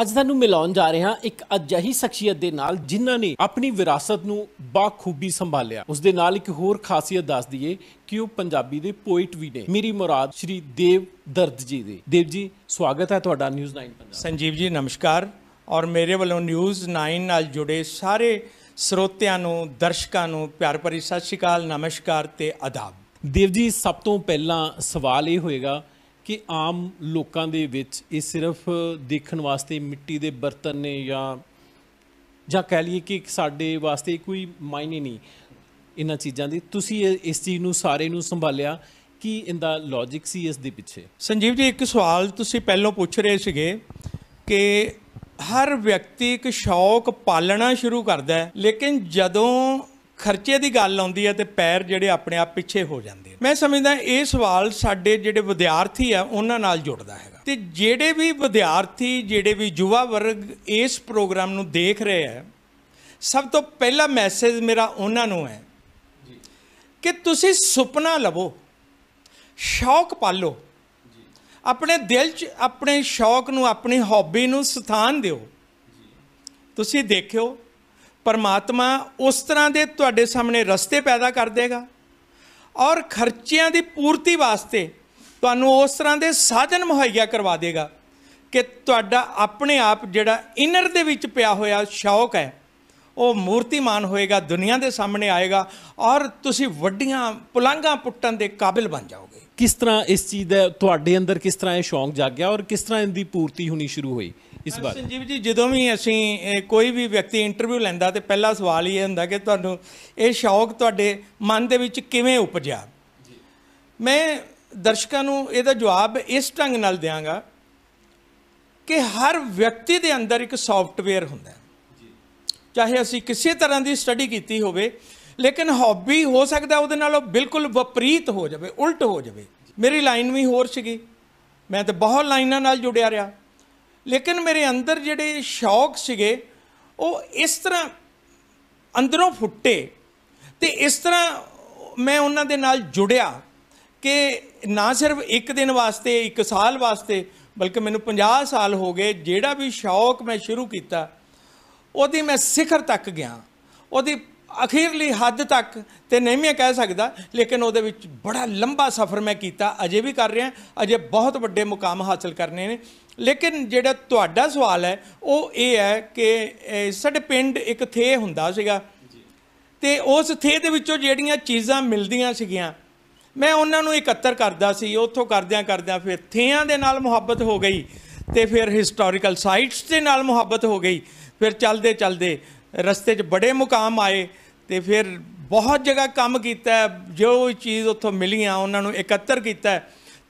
ਅੱਜ ਤੁਹਾਨੂੰ ਮਿਲਾਉਣ ਜਾ ਰਹੇ ਹਾਂ ਇੱਕ ਅਜਿਹੀ ਸ਼ਖਸੀਅਤ ਦੇ ਨਾਲ ਜਿਨ੍ਹਾਂ ਨੇ ਆਪਣੀ ਵਿਰਾਸਤ ਨੂੰ ਬਾਖੂਬੀ ਸੰਭਾਲਿਆ ਉਸ ਦੇ ਨਾਲ ਇੱਕ ਹੋਰ ਖਾਸੀਅਤ ਦੱਸ ਦਈਏ ਕਿ ਉਹ ਪੰਜਾਬੀ ਦੇ ਪੋਇਟ ਵੀ ਨੇ ਮੇਰੀ ਮੁਰਾਦ ਸ਼੍ਰੀ ਦੇਵ ਦਰਦ ਜੀ ਦੇ ਦੇਵ ਜੀ ਸਵਾਗਤ ਹੈ ਤੁਹਾਡਾ ਨਿਊਜ਼ 9 ਪੰਜਾਬ ਸੰਜੀਵ ਜੀ ਨਮਸਕਾਰ ਔਰ ਮੇਰੇ ਵੱਲੋਂ ਨਿਊਜ਼ 9 ਨਾਲ ਜੁੜੇ ਸਾਰੇ ਸਰੋਤਿਆਂ ਨੂੰ ਦਰਸ਼ਕਾਂ ਨੂੰ ਪਿਆਰ ਭਰੀ ਸਤਿ ਸ਼੍ਰੀ ਅਕਾਲ ਨਮਸਕਾਰ ਤੇ ਆਦਾਬ ਦੇਵ ਜੀ ਸਭ ਤੋਂ ਪਹਿਲਾਂ ਸਵਾਲ ਇਹ ਹੋਏਗਾ ਕਿ ਆਮ ਲੋਕਾਂ ਦੇ ਵਿੱਚ ਇਹ ਸਿਰਫ ਦੇਖਣ ਵਾਸਤੇ ਮਿੱਟੀ ਦੇ ਬਰਤਨ ਨੇ ਜਾਂ ਜਾਂ ਕਹਿ ਲਈਏ ਕਿ ਸਾਡੇ ਵਾਸਤੇ ਕੋਈ ਮਾਇਨੇ ਨਹੀਂ ਇਹਨਾਂ ਚੀਜ਼ਾਂ ਦੀ ਤੁਸੀਂ ਇਸ ਚੀਜ਼ ਨੂੰ ਸਾਰੇ ਨੂੰ ਸੰਭਾਲਿਆ ਕੀ ਇਹਦਾ ਲੌਜੀਕ ਸੀ ਇਸ ਦੇ ਪਿੱਛੇ ਸੰਜੀਵ ਜੀ ਇੱਕ ਸਵਾਲ ਤੁਸੀਂ ਪਹਿਲਾਂ ਪੁੱਛ ਰਹੇ ਸੀਗੇ ਕਿ ਹਰ ਵਿਅਕਤੀ ਇੱਕ ਸ਼ੌਕ ਪਾਲਣਾ ਸ਼ੁਰੂ ਕਰਦਾ ਹੈ ਲੇਕਿਨ ਜਦੋਂ ਖਰਚੇ ਦੀ ਗੱਲ ਆਉਂਦੀ ਹੈ ਤੇ ਪੈਰ ਜਿਹੜੇ ਆਪਣੇ ਆਪ ਪਿੱਛੇ ਹੋ ਜਾਂਦੇ ਨੇ ਮੈਂ ਸਮਝਦਾ ਇਹ ਸਵਾਲ ਸਾਡੇ ਜਿਹੜੇ ਵਿਦਿਆਰਥੀ ਆ ਉਹਨਾਂ ਨਾਲ ਜੁੜਦਾ ਹੈਗਾ ਤੇ ਜਿਹੜੇ ਵੀ ਵਿਦਿਆਰਥੀ ਜਿਹੜੇ ਵੀ ਯੁਵਾ ਵਰਗ ਇਸ ਪ੍ਰੋਗਰਾਮ ਨੂੰ ਦੇਖ ਰਹੇ ਆ ਸਭ ਤੋਂ ਪਹਿਲਾ ਮੈਸੇਜ ਮੇਰਾ ਉਹਨਾਂ ਨੂੰ ਹੈ ਕਿ ਤੁਸੀਂ ਸੁਪਨਾ ਲਵੋ ਸ਼ੌਕ ਪਾਲੋ ਆਪਣੇ ਦਿਲ 'ਚ ਆਪਣੇ ਸ਼ੌਕ ਨੂੰ ਆਪਣੀ ਹੌਬੀ ਨੂੰ ਸਥਾਨ ਦਿਓ ਤੁਸੀਂ ਦੇਖਿਓ ਪਰਮਾਤਮਾ ਉਸ ਤਰ੍ਹਾਂ ਦੇ ਤੁਹਾਡੇ ਸਾਹਮਣੇ ਰਸਤੇ ਪੈਦਾ ਕਰ ਦੇਗਾ ਔਰ ਖਰਚਿਆਂ ਦੀ ਪੂਰਤੀ ਵਾਸਤੇ ਤੁਹਾਨੂੰ ਉਸ ਤਰ੍ਹਾਂ ਦੇ ਸਾਧਨ ਮੁਹੱਈਆ ਕਰਵਾ ਦੇਗਾ ਕਿ ਤੁਹਾਡਾ ਆਪਣੇ ਆਪ ਜਿਹੜਾ ਇਨਰ ਦੇ ਵਿੱਚ ਪਿਆ ਹੋਇਆ ਸ਼ੌਕ ਹੈ ਉਹ ਮੂਰਤੀਮਾਨ ਹੋਏਗਾ ਦੁਨੀਆ ਦੇ ਸਾਹਮਣੇ ਆਏਗਾ ਔਰ ਤੁਸੀਂ ਵੱਡੀਆਂ ਪੁਲੰਘਾਂ ਪੁੱਟਣ ਦੇ ਕਾਬਿਲ ਬਣ ਜਾਓਗੇ ਕਿਸ ਤਰ੍ਹਾਂ ਇਸ ਚੀਜ਼ ਦਾ ਤੁਹਾਡੇ ਅੰਦਰ ਕਿਸ ਤਰ੍ਹਾਂ ਇਹ ਸ਼ੌਂਕ ਜਾਗਿਆ ਔਰ ਕਿਸ ਤਰ੍ਹਾਂ ਇਹਦੀ ਪੂਰਤੀ ਹੋਣੀ ਸ਼ੁਰੂ ਹੋਈ ਇਸ ਵਾਰ ਸੰਜੀਵ ਜੀ ਜਦੋਂ ਵੀ ਅਸੀਂ ਕੋਈ ਵੀ ਵਿਅਕਤੀ ਇੰਟਰਵਿਊ ਲੈਂਦਾ ਤੇ ਪਹਿਲਾ ਸਵਾਲ ਇਹ ਹੁੰਦਾ ਕਿ ਤੁਹਾਨੂੰ ਇਹ ਸ਼ੌਕ ਤੁਹਾਡੇ ਮਨ ਦੇ ਵਿੱਚ ਕਿਵੇਂ ਉਪਜਿਆ ਮੈਂ ਦਰਸ਼ਕਾਂ ਨੂੰ ਇਹਦਾ ਜਵਾਬ ਇਸ ਢੰਗ ਨਾਲ ਦਿਆਂਗਾ ਕਿ ਹਰ ਵਿਅਕਤੀ ਦੇ ਅੰਦਰ ਇੱਕ ਸੌਫਟਵੇਅਰ ਹੁੰਦਾ ਹੈ ਚਾਹੇ ਅਸੀਂ ਕਿਸੇ ਤਰ੍ਹਾਂ ਦੀ ਸਟੱਡੀ ਕੀਤੀ ਹੋਵੇ ਲੇਕਿਨ ਹੌਬੀ ਹੋ ਸਕਦਾ ਉਹਦੇ ਨਾਲੋਂ ਬਿਲਕੁਲ ਵਿਪਰੀਤ ਹੋ ਜਾਵੇ ਉਲਟ ਹੋ ਜਾਵੇ ਮੇਰੀ ਲਾਈਨ ਵੀ ਹੋਰ ਸੀਗੀ ਮੈਂ ਤਾਂ ਬਹੁਤ ਲਾਈਨਾਂ ਨਾਲ ਜੁੜਿਆ ਰਿਹਾ ਲੇਕਿਨ ਮੇਰੇ ਅੰਦਰ ਜਿਹੜੇ ਸ਼ੌਕ ਸੀਗੇ ਉਹ ਇਸ ਤਰ੍ਹਾਂ ਅੰਦਰੋਂ ਫੁੱਟੇ ਤੇ ਇਸ ਤਰ੍ਹਾਂ ਮੈਂ ਉਹਨਾਂ ਦੇ ਨਾਲ ਜੁੜਿਆ ਕਿ ਨਾ ਸਿਰਫ ਇੱਕ ਦਿਨ ਵਾਸਤੇ ਇੱਕ ਸਾਲ ਵਾਸਤੇ ਬਲਕਿ ਮੈਨੂੰ 50 ਸਾਲ ਹੋ ਗਏ ਜਿਹੜਾ ਵੀ ਸ਼ੌਕ ਮੈਂ ਸ਼ੁਰੂ ਕੀਤਾ ਉਹਦੀ ਮੈਂ ਸਿਖਰ ਤੱਕ ਗਿਆ ਉਹਦੀ ਅਖੀਰਲੀ ਹੱਦ ਤੱਕ ਤੇ ਨਹੀਂ ਮੈਂ ਕਹਿ ਸਕਦਾ ਲੇਕਿਨ ਉਹਦੇ ਵਿੱਚ ਬੜਾ ਲੰਬਾ ਸਫ਼ਰ ਮੈਂ ਕੀਤਾ ਅਜੇ ਵੀ ਕਰ ਰਿਹਾ ਅਜੇ ਬਹੁਤ ਵੱਡੇ ਮੁਕਾਮ ਹਾਸਲ ਕਰਨੇ ਨੇ ਲੇਕਿਨ ਜਿਹੜਾ ਤੁਹਾਡਾ ਸਵਾਲ ਹੈ ਉਹ ਇਹ ਹੈ ਕਿ ਸਾਡੇ ਪਿੰਡ ਇੱਕ ਥੇ ਹੁੰਦਾ ਸੀਗਾ ਤੇ ਉਸ ਥੇ ਦੇ ਵਿੱਚੋਂ ਜਿਹੜੀਆਂ ਚੀਜ਼ਾਂ ਮਿਲਦੀਆਂ ਸੀਗੀਆਂ ਮੈਂ ਉਹਨਾਂ ਨੂੰ ਇਕੱਤਰ ਕਰਦਾ ਸੀ ਉੱਥੋਂ ਕਰਦਿਆਂ ਕਰਦਿਆਂ ਫਿਰ ਥਿਆਂ ਦੇ ਨਾਲ ਮੁਹੱਬਤ ਹੋ ਗਈ ਤੇ ਫਿਰ ਹਿਸਟੋਰੀਕਲ ਸਾਈਟਸ ਦੇ ਨਾਲ ਮੁਹੱਬਤ ਹੋ ਗਈ ਫਿਰ ਚੱਲਦੇ ਚੱਲਦੇ ਰਸਤੇ 'ਚ ਬੜੇ ਮੁਕਾਮ ਆਏ ਤੇ ਫਿਰ ਬਹੁਤ ਜਗ੍ਹਾ ਕੰਮ ਕੀਤਾ ਜੋ ਚੀਜ਼ ਉੱਥੋਂ ਮਿਲੀਆਂ ਉਹਨਾਂ ਨੂੰ ਇਕੱਤਰ ਕੀਤਾ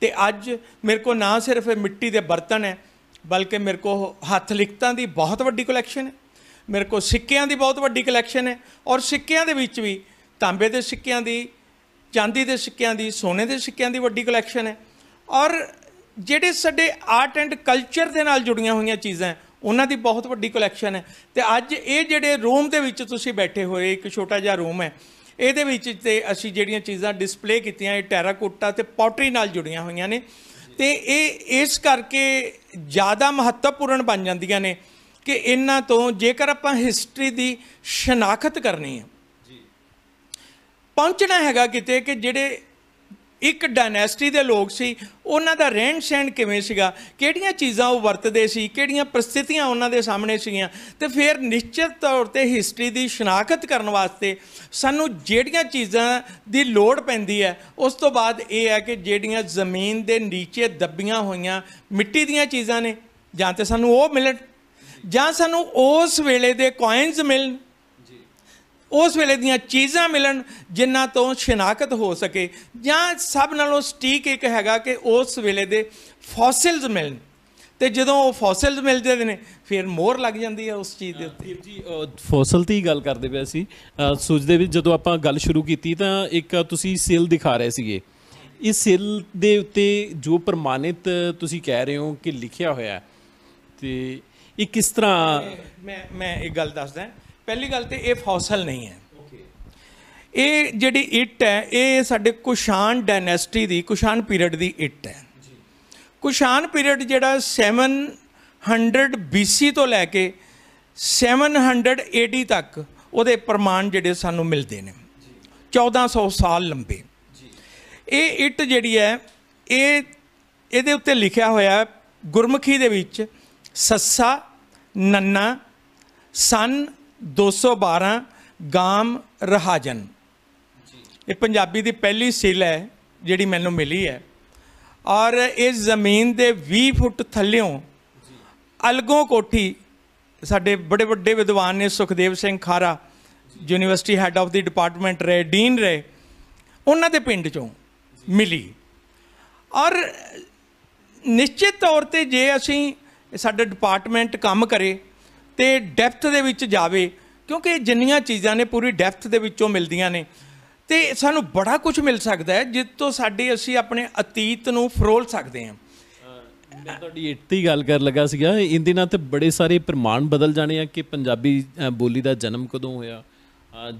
ਤੇ ਅੱਜ ਮੇਰੇ ਕੋ ਨਾ ਸਿਰਫ ਮਿੱਟੀ ਦੇ ਬਰਤਨ ਹੈ ਬਲਕਿ ਮੇਰੇ ਕੋ ਹੱਥ ਲਿਖਤਾਂ ਦੀ ਬਹੁਤ ਵੱਡੀ ਕਲੈਕਸ਼ਨ ਹੈ ਮੇਰੇ ਕੋ ਸਿੱਕਿਆਂ ਦੀ ਬਹੁਤ ਵੱਡੀ ਕਲੈਕਸ਼ਨ ਹੈ ਔਰ ਸਿੱਕਿਆਂ ਦੇ ਵਿੱਚ ਵੀ ਤਾਂਬੇ ਦੇ ਸਿੱਕਿਆਂ ਦੀ ਚਾਂਦੀ ਦੇ ਸਿੱਕਿਆਂ ਦੀ ਸੋਨੇ ਦੇ ਸਿੱਕਿਆਂ ਦੀ ਵੱਡੀ ਕਲੈਕਸ਼ਨ ਹੈ ਔਰ ਜਿਹੜੇ ਸਾਡੇ ਆਰਟ ਐਂਡ ਕਲਚਰ ਦੇ ਨਾਲ ਜੁੜੀਆਂ ਹੋਈਆਂ ਚੀਜ਼ਾਂ ਉਹਨਾਂ ਦੀ ਬਹੁਤ ਵੱਡੀ ਕਲੈਕਸ਼ਨ ਹੈ ਤੇ ਅੱਜ ਇਹ ਜਿਹੜੇ ਰੂਮ ਦੇ ਵਿੱਚ ਤੁਸੀਂ ਬੈਠੇ ਹੋਏ ਇੱਕ ਛੋਟਾ ਜਿਹਾ ਰੂਮ ਹੈ ਇਹਦੇ ਵਿੱਚ ਤੇ ਅਸੀਂ ਜਿਹੜੀਆਂ ਚੀਜ਼ਾਂ ਡਿਸਪਲੇ ਕੀਤੀਆਂ ਇਹ ਟੈਰਾਕੋਟਾ ਤੇ ਪੋਟਰੀ ਨਾਲ ਜੁੜੀਆਂ ਹੋਈਆਂ ਨੇ ਤੇ ਇਹ ਇਸ ਕਰਕੇ ਜ਼ਿਆਦਾ ਮਹੱਤਵਪੂਰਨ ਬਣ ਜਾਂਦੀਆਂ ਨੇ ਕਿ ਇਹਨਾਂ ਤੋਂ ਜੇਕਰ ਆਪਾਂ ਹਿਸਟਰੀ ਦੀ ਸ਼ਨਾਖਤ ਕਰਨੀ ਹੈ ਜੀ ਪਹੁੰਚਣਾ ਹੈਗਾ ਕਿਤੇ ਕਿ ਜਿਹੜੇ ਇੱਕ ਡਾਇਨੈਸਟੀ ਦੇ ਲੋਕ ਸੀ ਉਹਨਾਂ ਦਾ ਰਹਿਣ ਸਹਿਣ ਕਿਵੇਂ ਸੀਗਾ ਕਿਹੜੀਆਂ ਚੀਜ਼ਾਂ ਉਹ ਵਰਤਦੇ ਸੀ ਕਿਹੜੀਆਂ ਪ੍ਰਸਥਿਤੀਆਂ ਉਹਨਾਂ ਦੇ ਸਾਹਮਣੇ ਸੀਗੀਆਂ ਤੇ ਫਿਰ ਨਿਸ਼ਚਿਤ ਤੌਰ ਤੇ ਹਿਸਟਰੀ ਦੀ ਸ਼ਨਾਖਤ ਕਰਨ ਵਾਸਤੇ ਸਾਨੂੰ ਜਿਹੜੀਆਂ ਚੀਜ਼ਾਂ ਦੀ ਲੋੜ ਪੈਂਦੀ ਹੈ ਉਸ ਤੋਂ ਬਾਅਦ ਇਹ ਹੈ ਕਿ ਜਿਹੜੀਆਂ ਜ਼ਮੀਨ ਦੇ ਨੀਚੇ ਦੱਬੀਆਂ ਹੋਈਆਂ ਮਿੱਟੀ ਦੀਆਂ ਚੀਜ਼ਾਂ ਨੇ ਜਾਂ ਤੇ ਸਾਨੂੰ ਉਹ ਮਿਲਣ ਜਾਂ ਸਾਨੂੰ ਉਸ ਵੇਲੇ ਦੇ ਕੋਇਨਸ ਮਿਲਣ ਉਸ ਵੇਲੇ ਦੀਆਂ ਚੀਜ਼ਾਂ ਮਿਲਣ ਜਿਨ੍ਹਾਂ ਤੋਂ ਸ਼ਨਾਖਤ ਹੋ ਸਕੇ ਜਾਂ ਸਭ ਨਾਲੋਂ ਸਟੀਕ ਇੱਕ ਹੈਗਾ ਕਿ ਉਸ ਵੇਲੇ ਦੇ ਫੋਸਿਲਸ ਮਿਲਣ ਤੇ ਜਦੋਂ ਉਹ ਫੋਸਿਲਸ ਮਿਲ ਜਾਂਦੇ ਨੇ ਫਿਰ ਮੋਹਰ ਲੱਗ ਜਾਂਦੀ ਹੈ ਉਸ ਚੀਜ਼ ਦੇ ਉੱਤੇ ਜੀ ਫੋਸਲ ਦੀ ਗੱਲ ਕਰਦੇ ਪਏ ਸੀ ਸੋਚਦੇ ਵੀ ਜਦੋਂ ਆਪਾਂ ਗੱਲ ਸ਼ੁਰੂ ਕੀਤੀ ਤਾਂ ਇੱਕ ਤੁਸੀਂ ਸੇਲ ਦਿਖਾ ਰਹੇ ਸੀਗੇ ਇਸ ਸੇਲ ਦੇ ਉੱਤੇ ਜੋ ਪ੍ਰਮਾਣਿਤ ਤੁਸੀਂ ਕਹਿ ਰਹੇ ਹੋ ਕਿ ਲਿਖਿਆ ਹੋਇਆ ਤੇ ਇਹ ਕਿਸ ਤਰ੍ਹਾਂ ਮੈਂ ਮੈਂ ਇੱਕ ਗੱਲ ਦੱਸਦਾ ਪਹਿਲੀ ਗੱਲ ਤੇ ਇਹ ਫੌਸਲ ਨਹੀਂ ਹੈ ਇਹ ਜਿਹੜੀ ਇੱਟ ਹੈ ਇਹ ਸਾਡੇ ਕੁਸ਼ਾਨ ਡਾਇਨੈਸਟੀ ਦੀ ਕੁਸ਼ਾਨ ਪੀਰੀਅਡ ਦੀ ਇੱਟ ਹੈ ਕੁਸ਼ਾਨ ਪੀਰੀਅਡ ਜਿਹੜਾ 700 BC ਤੋਂ ਲੈ ਕੇ 700 AD ਤੱਕ ਉਹਦੇ ਪ੍ਰਮਾਣ ਜਿਹੜੇ ਸਾਨੂੰ ਮਿਲਦੇ ਨੇ 1400 ਸਾਲ ਲੰਬੇ ਇਹ ਇੱਟ ਜਿਹੜੀ ਹੈ ਇਹ ਇਹਦੇ ਉੱਤੇ ਲਿਖਿਆ ਹੋਇਆ ਗੁਰਮੁਖੀ ਦੇ ਵਿੱਚ ਸੱਸਾ ਨੰਨਾ ਸਨ 212 ਗਾਮ ਰਹਾਜਨ ਇਹ ਪੰਜਾਬੀ ਦੀ ਪਹਿਲੀ ਸਿਲ ਹੈ ਜਿਹੜੀ ਮੈਨੂੰ ਮਿਲੀ ਹੈ ਔਰ ਇਸ ਜ਼ਮੀਨ ਦੇ 20 ਫੁੱਟ ਥੱਲਿਓਂ ਅਲਗੋਂ ਕੋਠੀ ਸਾਡੇ ਬੜੇ ਵੱਡੇ ਵਿਦਵਾਨ ਨੇ Sukhdev Singh Khara university head of ਦੀ ਡਿਪਾਰਟਮੈਂਟ ਰਹੇ ਡੀਨ ਰਹੇ ਉਹਨਾਂ ਦੇ ਪਿੰਡ ਚੋਂ ਮਿਲੀ ਔਰ ਨਿਸ਼ਚਿਤ ਤੌਰ ਤੇ ਜੇ ਅਸੀਂ ਸਾਡੇ ਡਿਪਾਰਟਮੈਂਟ ਕੰਮ ਕਰੇ ਤੇ ਡੈਪਥ ਦੇ ਵਿੱਚ ਜਾਵੇ ਕਿਉਂਕਿ ਜਿੰਨੀਆਂ ਚੀਜ਼ਾਂ ਨੇ ਪੂਰੀ ਡੈਪਥ ਦੇ ਵਿੱਚੋਂ ਮਿਲਦੀਆਂ ਨੇ ਤੇ ਸਾਨੂੰ ਬੜਾ ਕੁਝ ਮਿਲ ਸਕਦਾ ਹੈ ਜਿਸ ਤੋਂ ਸਾਡੇ ਅਸੀਂ ਆਪਣੇ ਅਤੀਤ ਨੂੰ ਫਰੋਲ ਸਕਦੇ ਹਾਂ ਮੈਂ ਤੁਹਾਡੀ ਇੱਟੀ ਗੱਲ ਕਰ ਲੱਗਾ ਸੀਗਾ ਇੰਦੇ ਨਾਲ ਤੇ ਬੜੇ ਸਾਰੇ ਪ੍ਰਮਾਣ ਬਦਲ ਜਾਣੇ ਆ ਕਿ ਪੰਜਾਬੀ ਬੋਲੀ ਦਾ ਜਨਮ ਕਦੋਂ ਹੋਇਆ